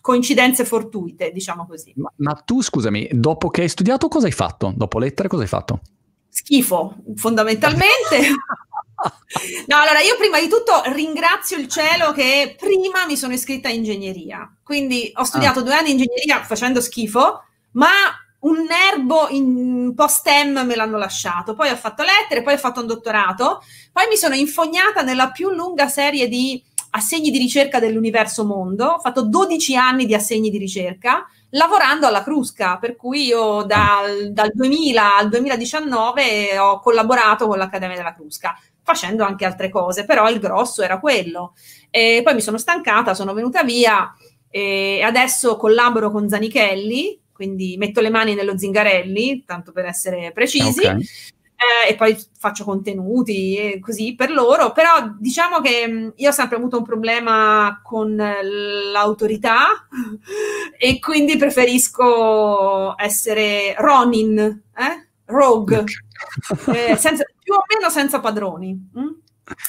coincidenze fortuite, diciamo così. Ma, ma, tu scusami, dopo che hai studiato cosa hai fatto? Dopo lettere cosa hai fatto? Schifo, fondamentalmente. *laughs* no, allora io prima di tutto ringrazio il cielo che prima mi sono iscritta a in ingegneria, quindi ho studiato ah. due anni di ingegneria facendo schifo, ma un nervo in, un po' STEM me l'hanno lasciato, poi ho fatto lettere, poi ho fatto un dottorato, poi mi sono infognata nella più lunga serie di assegni di ricerca dell'universo mondo, ho fatto 12 anni di assegni di ricerca lavorando alla Crusca, per cui io dal, dal 2000 al 2019 ho collaborato con l'Accademia della Crusca, facendo anche altre cose, però il grosso era quello. E poi mi sono stancata, sono venuta via e adesso collaboro con Zanichelli, quindi metto le mani nello Zingarelli, tanto per essere precisi. Ah, okay eh, e poi faccio contenuti e così per loro, però diciamo che mm, io ho sempre avuto un problema con eh, l'autorità *laughs* e quindi preferisco essere Ronin, eh? Rogue, eh, senza, più o meno senza padroni. Mm?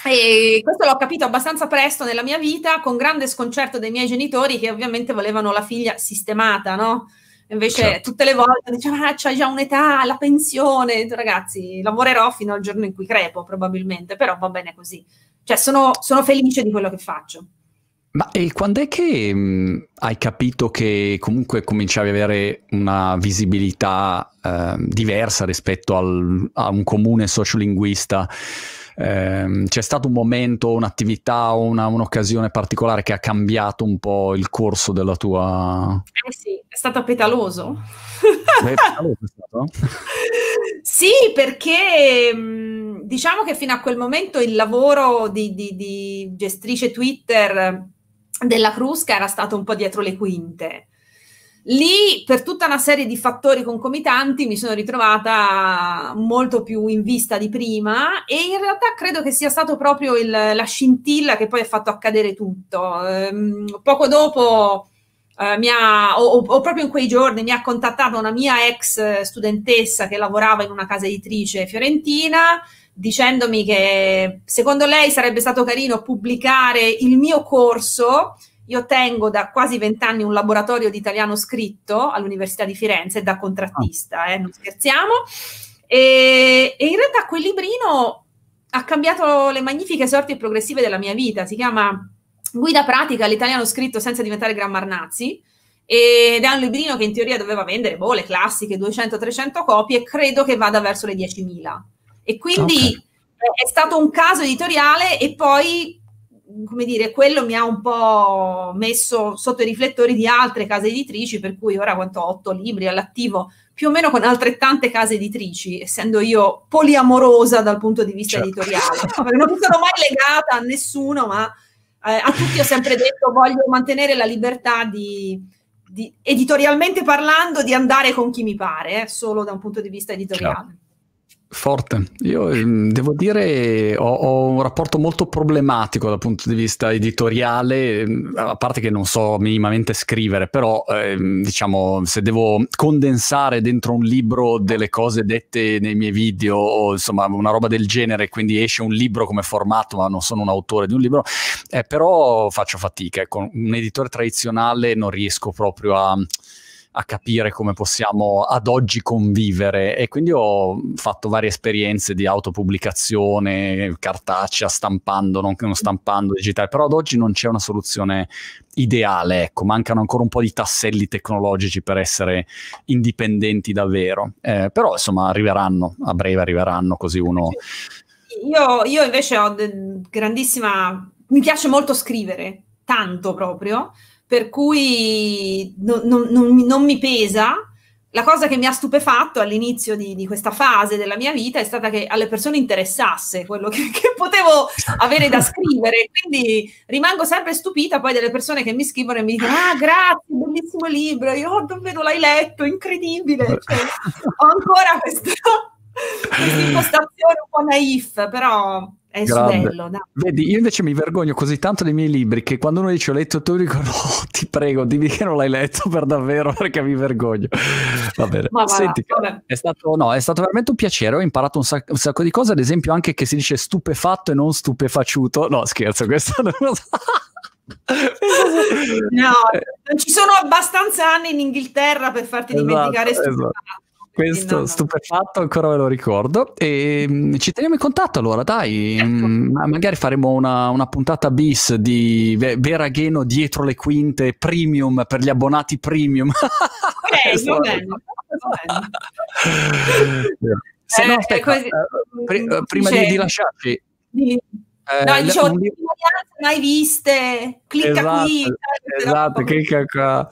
E questo l'ho capito abbastanza presto nella mia vita, con grande sconcerto dei miei genitori che ovviamente volevano la figlia sistemata, no? Invece certo. tutte le volte diceva, ah, c'hai già un'età, la pensione, ragazzi, lavorerò fino al giorno in cui crepo probabilmente, però va bene così. Cioè sono, sono felice di quello che faccio. Ma e quando è che mh, mm, hai capito che comunque cominciavi ad avere una visibilità eh, diversa rispetto al, a un comune sociolinguista? ehm, c'è stato un momento, un'attività, una, un'occasione particolare che ha cambiato un po' il corso della tua... Eh sì, è stato petaloso. È *laughs* petaloso sì, perché mm, diciamo che fino a quel momento il lavoro di, di, di gestrice Twitter della Crusca era stato un po' dietro le quinte Lì, per tutta una serie di fattori concomitanti, mi sono ritrovata molto più in vista di prima e in realtà credo che sia stato proprio il, la scintilla che poi ha fatto accadere tutto. Ehm, poco dopo, eh, ha, o, o, proprio in quei giorni, mi ha contattato una mia ex eh, studentessa che lavorava in una casa editrice fiorentina dicendomi che secondo lei sarebbe stato carino pubblicare il mio corso io tengo da quasi vent'anni un laboratorio di italiano scritto all'Università di Firenze da contrattista, eh, non scherziamo. E, e in realtà quel librino ha cambiato le magnifiche sorti progressive della mia vita. Si chiama Guida pratica all'italiano scritto senza diventare grammarnazzi ed è un librino che in teoria doveva vendere boh, le classiche 200-300 copie, credo che vada verso le 10.000. E quindi okay. è stato un caso editoriale e poi come dire, quello mi ha un po' messo sotto i riflettori di altre case editrici, per cui ora quanto ho otto libri all'attivo, più o meno con altrettante case editrici, essendo io poliamorosa dal punto di vista certo. editoriale. No, non sono mai legata a nessuno, ma eh, a tutti ho sempre detto voglio mantenere la libertà di, di editorialmente parlando, di andare con chi mi pare, eh, solo da un punto di vista editoriale. Certo. Forte. Io ehm, devo dire ho, ho, un rapporto molto problematico dal punto di vista editoriale, ehm, a parte che non so minimamente scrivere, però ehm, diciamo se devo condensare dentro un libro delle cose dette nei miei video o insomma una roba del genere, quindi esce un libro come formato, ma non sono un autore di un libro, eh, però faccio fatica, con un editore tradizionale non riesco proprio a a capire come possiamo ad oggi convivere e quindi ho fatto varie esperienze di autopubblicazione cartacea, stampando, non stampando, digitale, però ad oggi non c'è una soluzione ideale, ecco, mancano ancora un po' di tasselli tecnologici per essere indipendenti davvero, eh, però insomma arriveranno, a breve arriveranno così uno... Io, io invece ho grandissima... mi piace molto scrivere, tanto proprio, per cui non, non, non, non mi pesa. La cosa che mi ha stupefatto all'inizio di, di, questa fase della mia vita è stata che alle persone interessasse quello che, che potevo avere da scrivere. Quindi rimango sempre stupita poi delle persone che mi scrivono e mi dicono: Ah, grazie, bellissimo libro! Io oh, davvero l'hai letto, incredibile! Cioè, ho ancora questa, questa impostazione un po' naif, però è bello, dai. Vedi, io invece mi vergogno così tanto dei miei libri che quando uno dice ho letto tu dico no, *laughs* ti prego, dimmi che non l'hai letto per davvero *laughs* perché mi vergogno. Va bene. Ma Senti, va, è, stato, no, è stato veramente un piacere, ho imparato un, sac- un, sacco di cose, ad esempio anche che si dice stupefatto e non stupefaciuto. No, scherzo, questo non lo so. *laughs* no, non ci sono abbastanza anni in Inghilterra per farti esatto, dimenticare esatto. esatto. stupefatto. Questo no, no. stupefatto ancora ve lo ricordo. E ehm, ci teniamo in contatto allora, dai. Ecco. Magari faremo una, una, puntata bis di Veragheno dietro le quinte premium per gli abbonati premium. *laughs* Ok, *laughs* va bene. Se no, eh, aspetta, eh, così... Mm, prima di, di lasciarci. Di no, eh, dicevo, libro... mai viste, clicca esatto, qui. Esatto, clicca qua.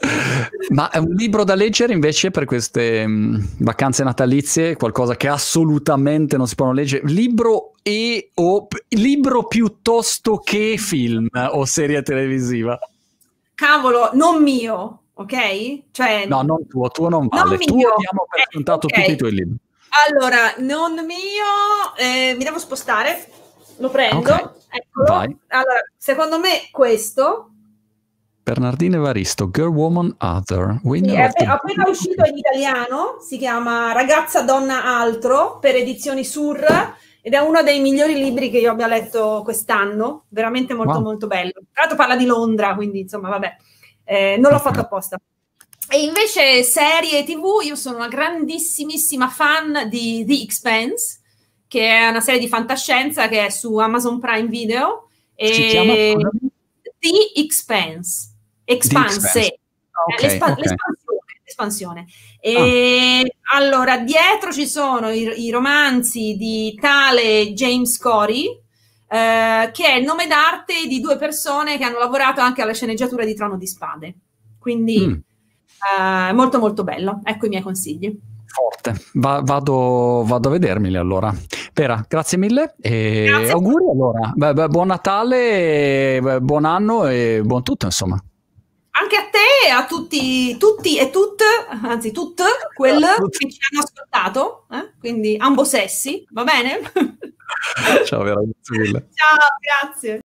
Ma è eh, un libro da leggere invece per queste mh, mm, vacanze natalizie, qualcosa che assolutamente non si può leggere. Libro e o libro piuttosto che film o serie televisiva. Cavolo, non mio, ok? Cioè, no, non tuo, tuo non vale. Non tu mio. abbiamo presentato eh, okay. tutti i tuoi libri. Allora, non mio, eh, mi devo spostare lo prendo. Okay. Eccolo. Vai. Allora, secondo me questo Bernardino Evaristo, Girl Woman Other. Winner sì, è the... appena uscito in italiano, si chiama Ragazza Donna Altro per edizioni Sur ed è uno dei migliori libri che io abbia letto quest'anno, veramente molto wow. molto bello. Tra l'altro parla di Londra, quindi insomma vabbè, eh, non l'ho fatto apposta. E invece serie tv, io sono una grandissimissima fan di The Expanse, che è una serie di fantascienza che è su Amazon Prime Video e si chiama The Expanse. Expanse. Eh, okay, L'espa- okay. L'espansione. l'espansione. E ah. Allora, dietro ci sono i, i, romanzi di tale James Corey, eh, che è il nome d'arte di due persone che hanno lavorato anche alla sceneggiatura di Trono di Spade. Quindi mm. eh, molto molto bello. Ecco i miei consigli. Forte. Va- vado, vado a vedermeli allora. Spera, grazie mille e grazie. auguri allora. Beh, beh, buon Natale, buon anno e buon tutto insomma. Anche a te e a tutti, tutti e tutte, anzi tutte, quelle che ci hanno ascoltato, eh? quindi ambo sessi, va bene? *laughs* Ciao, grazie mille. Ciao, grazie.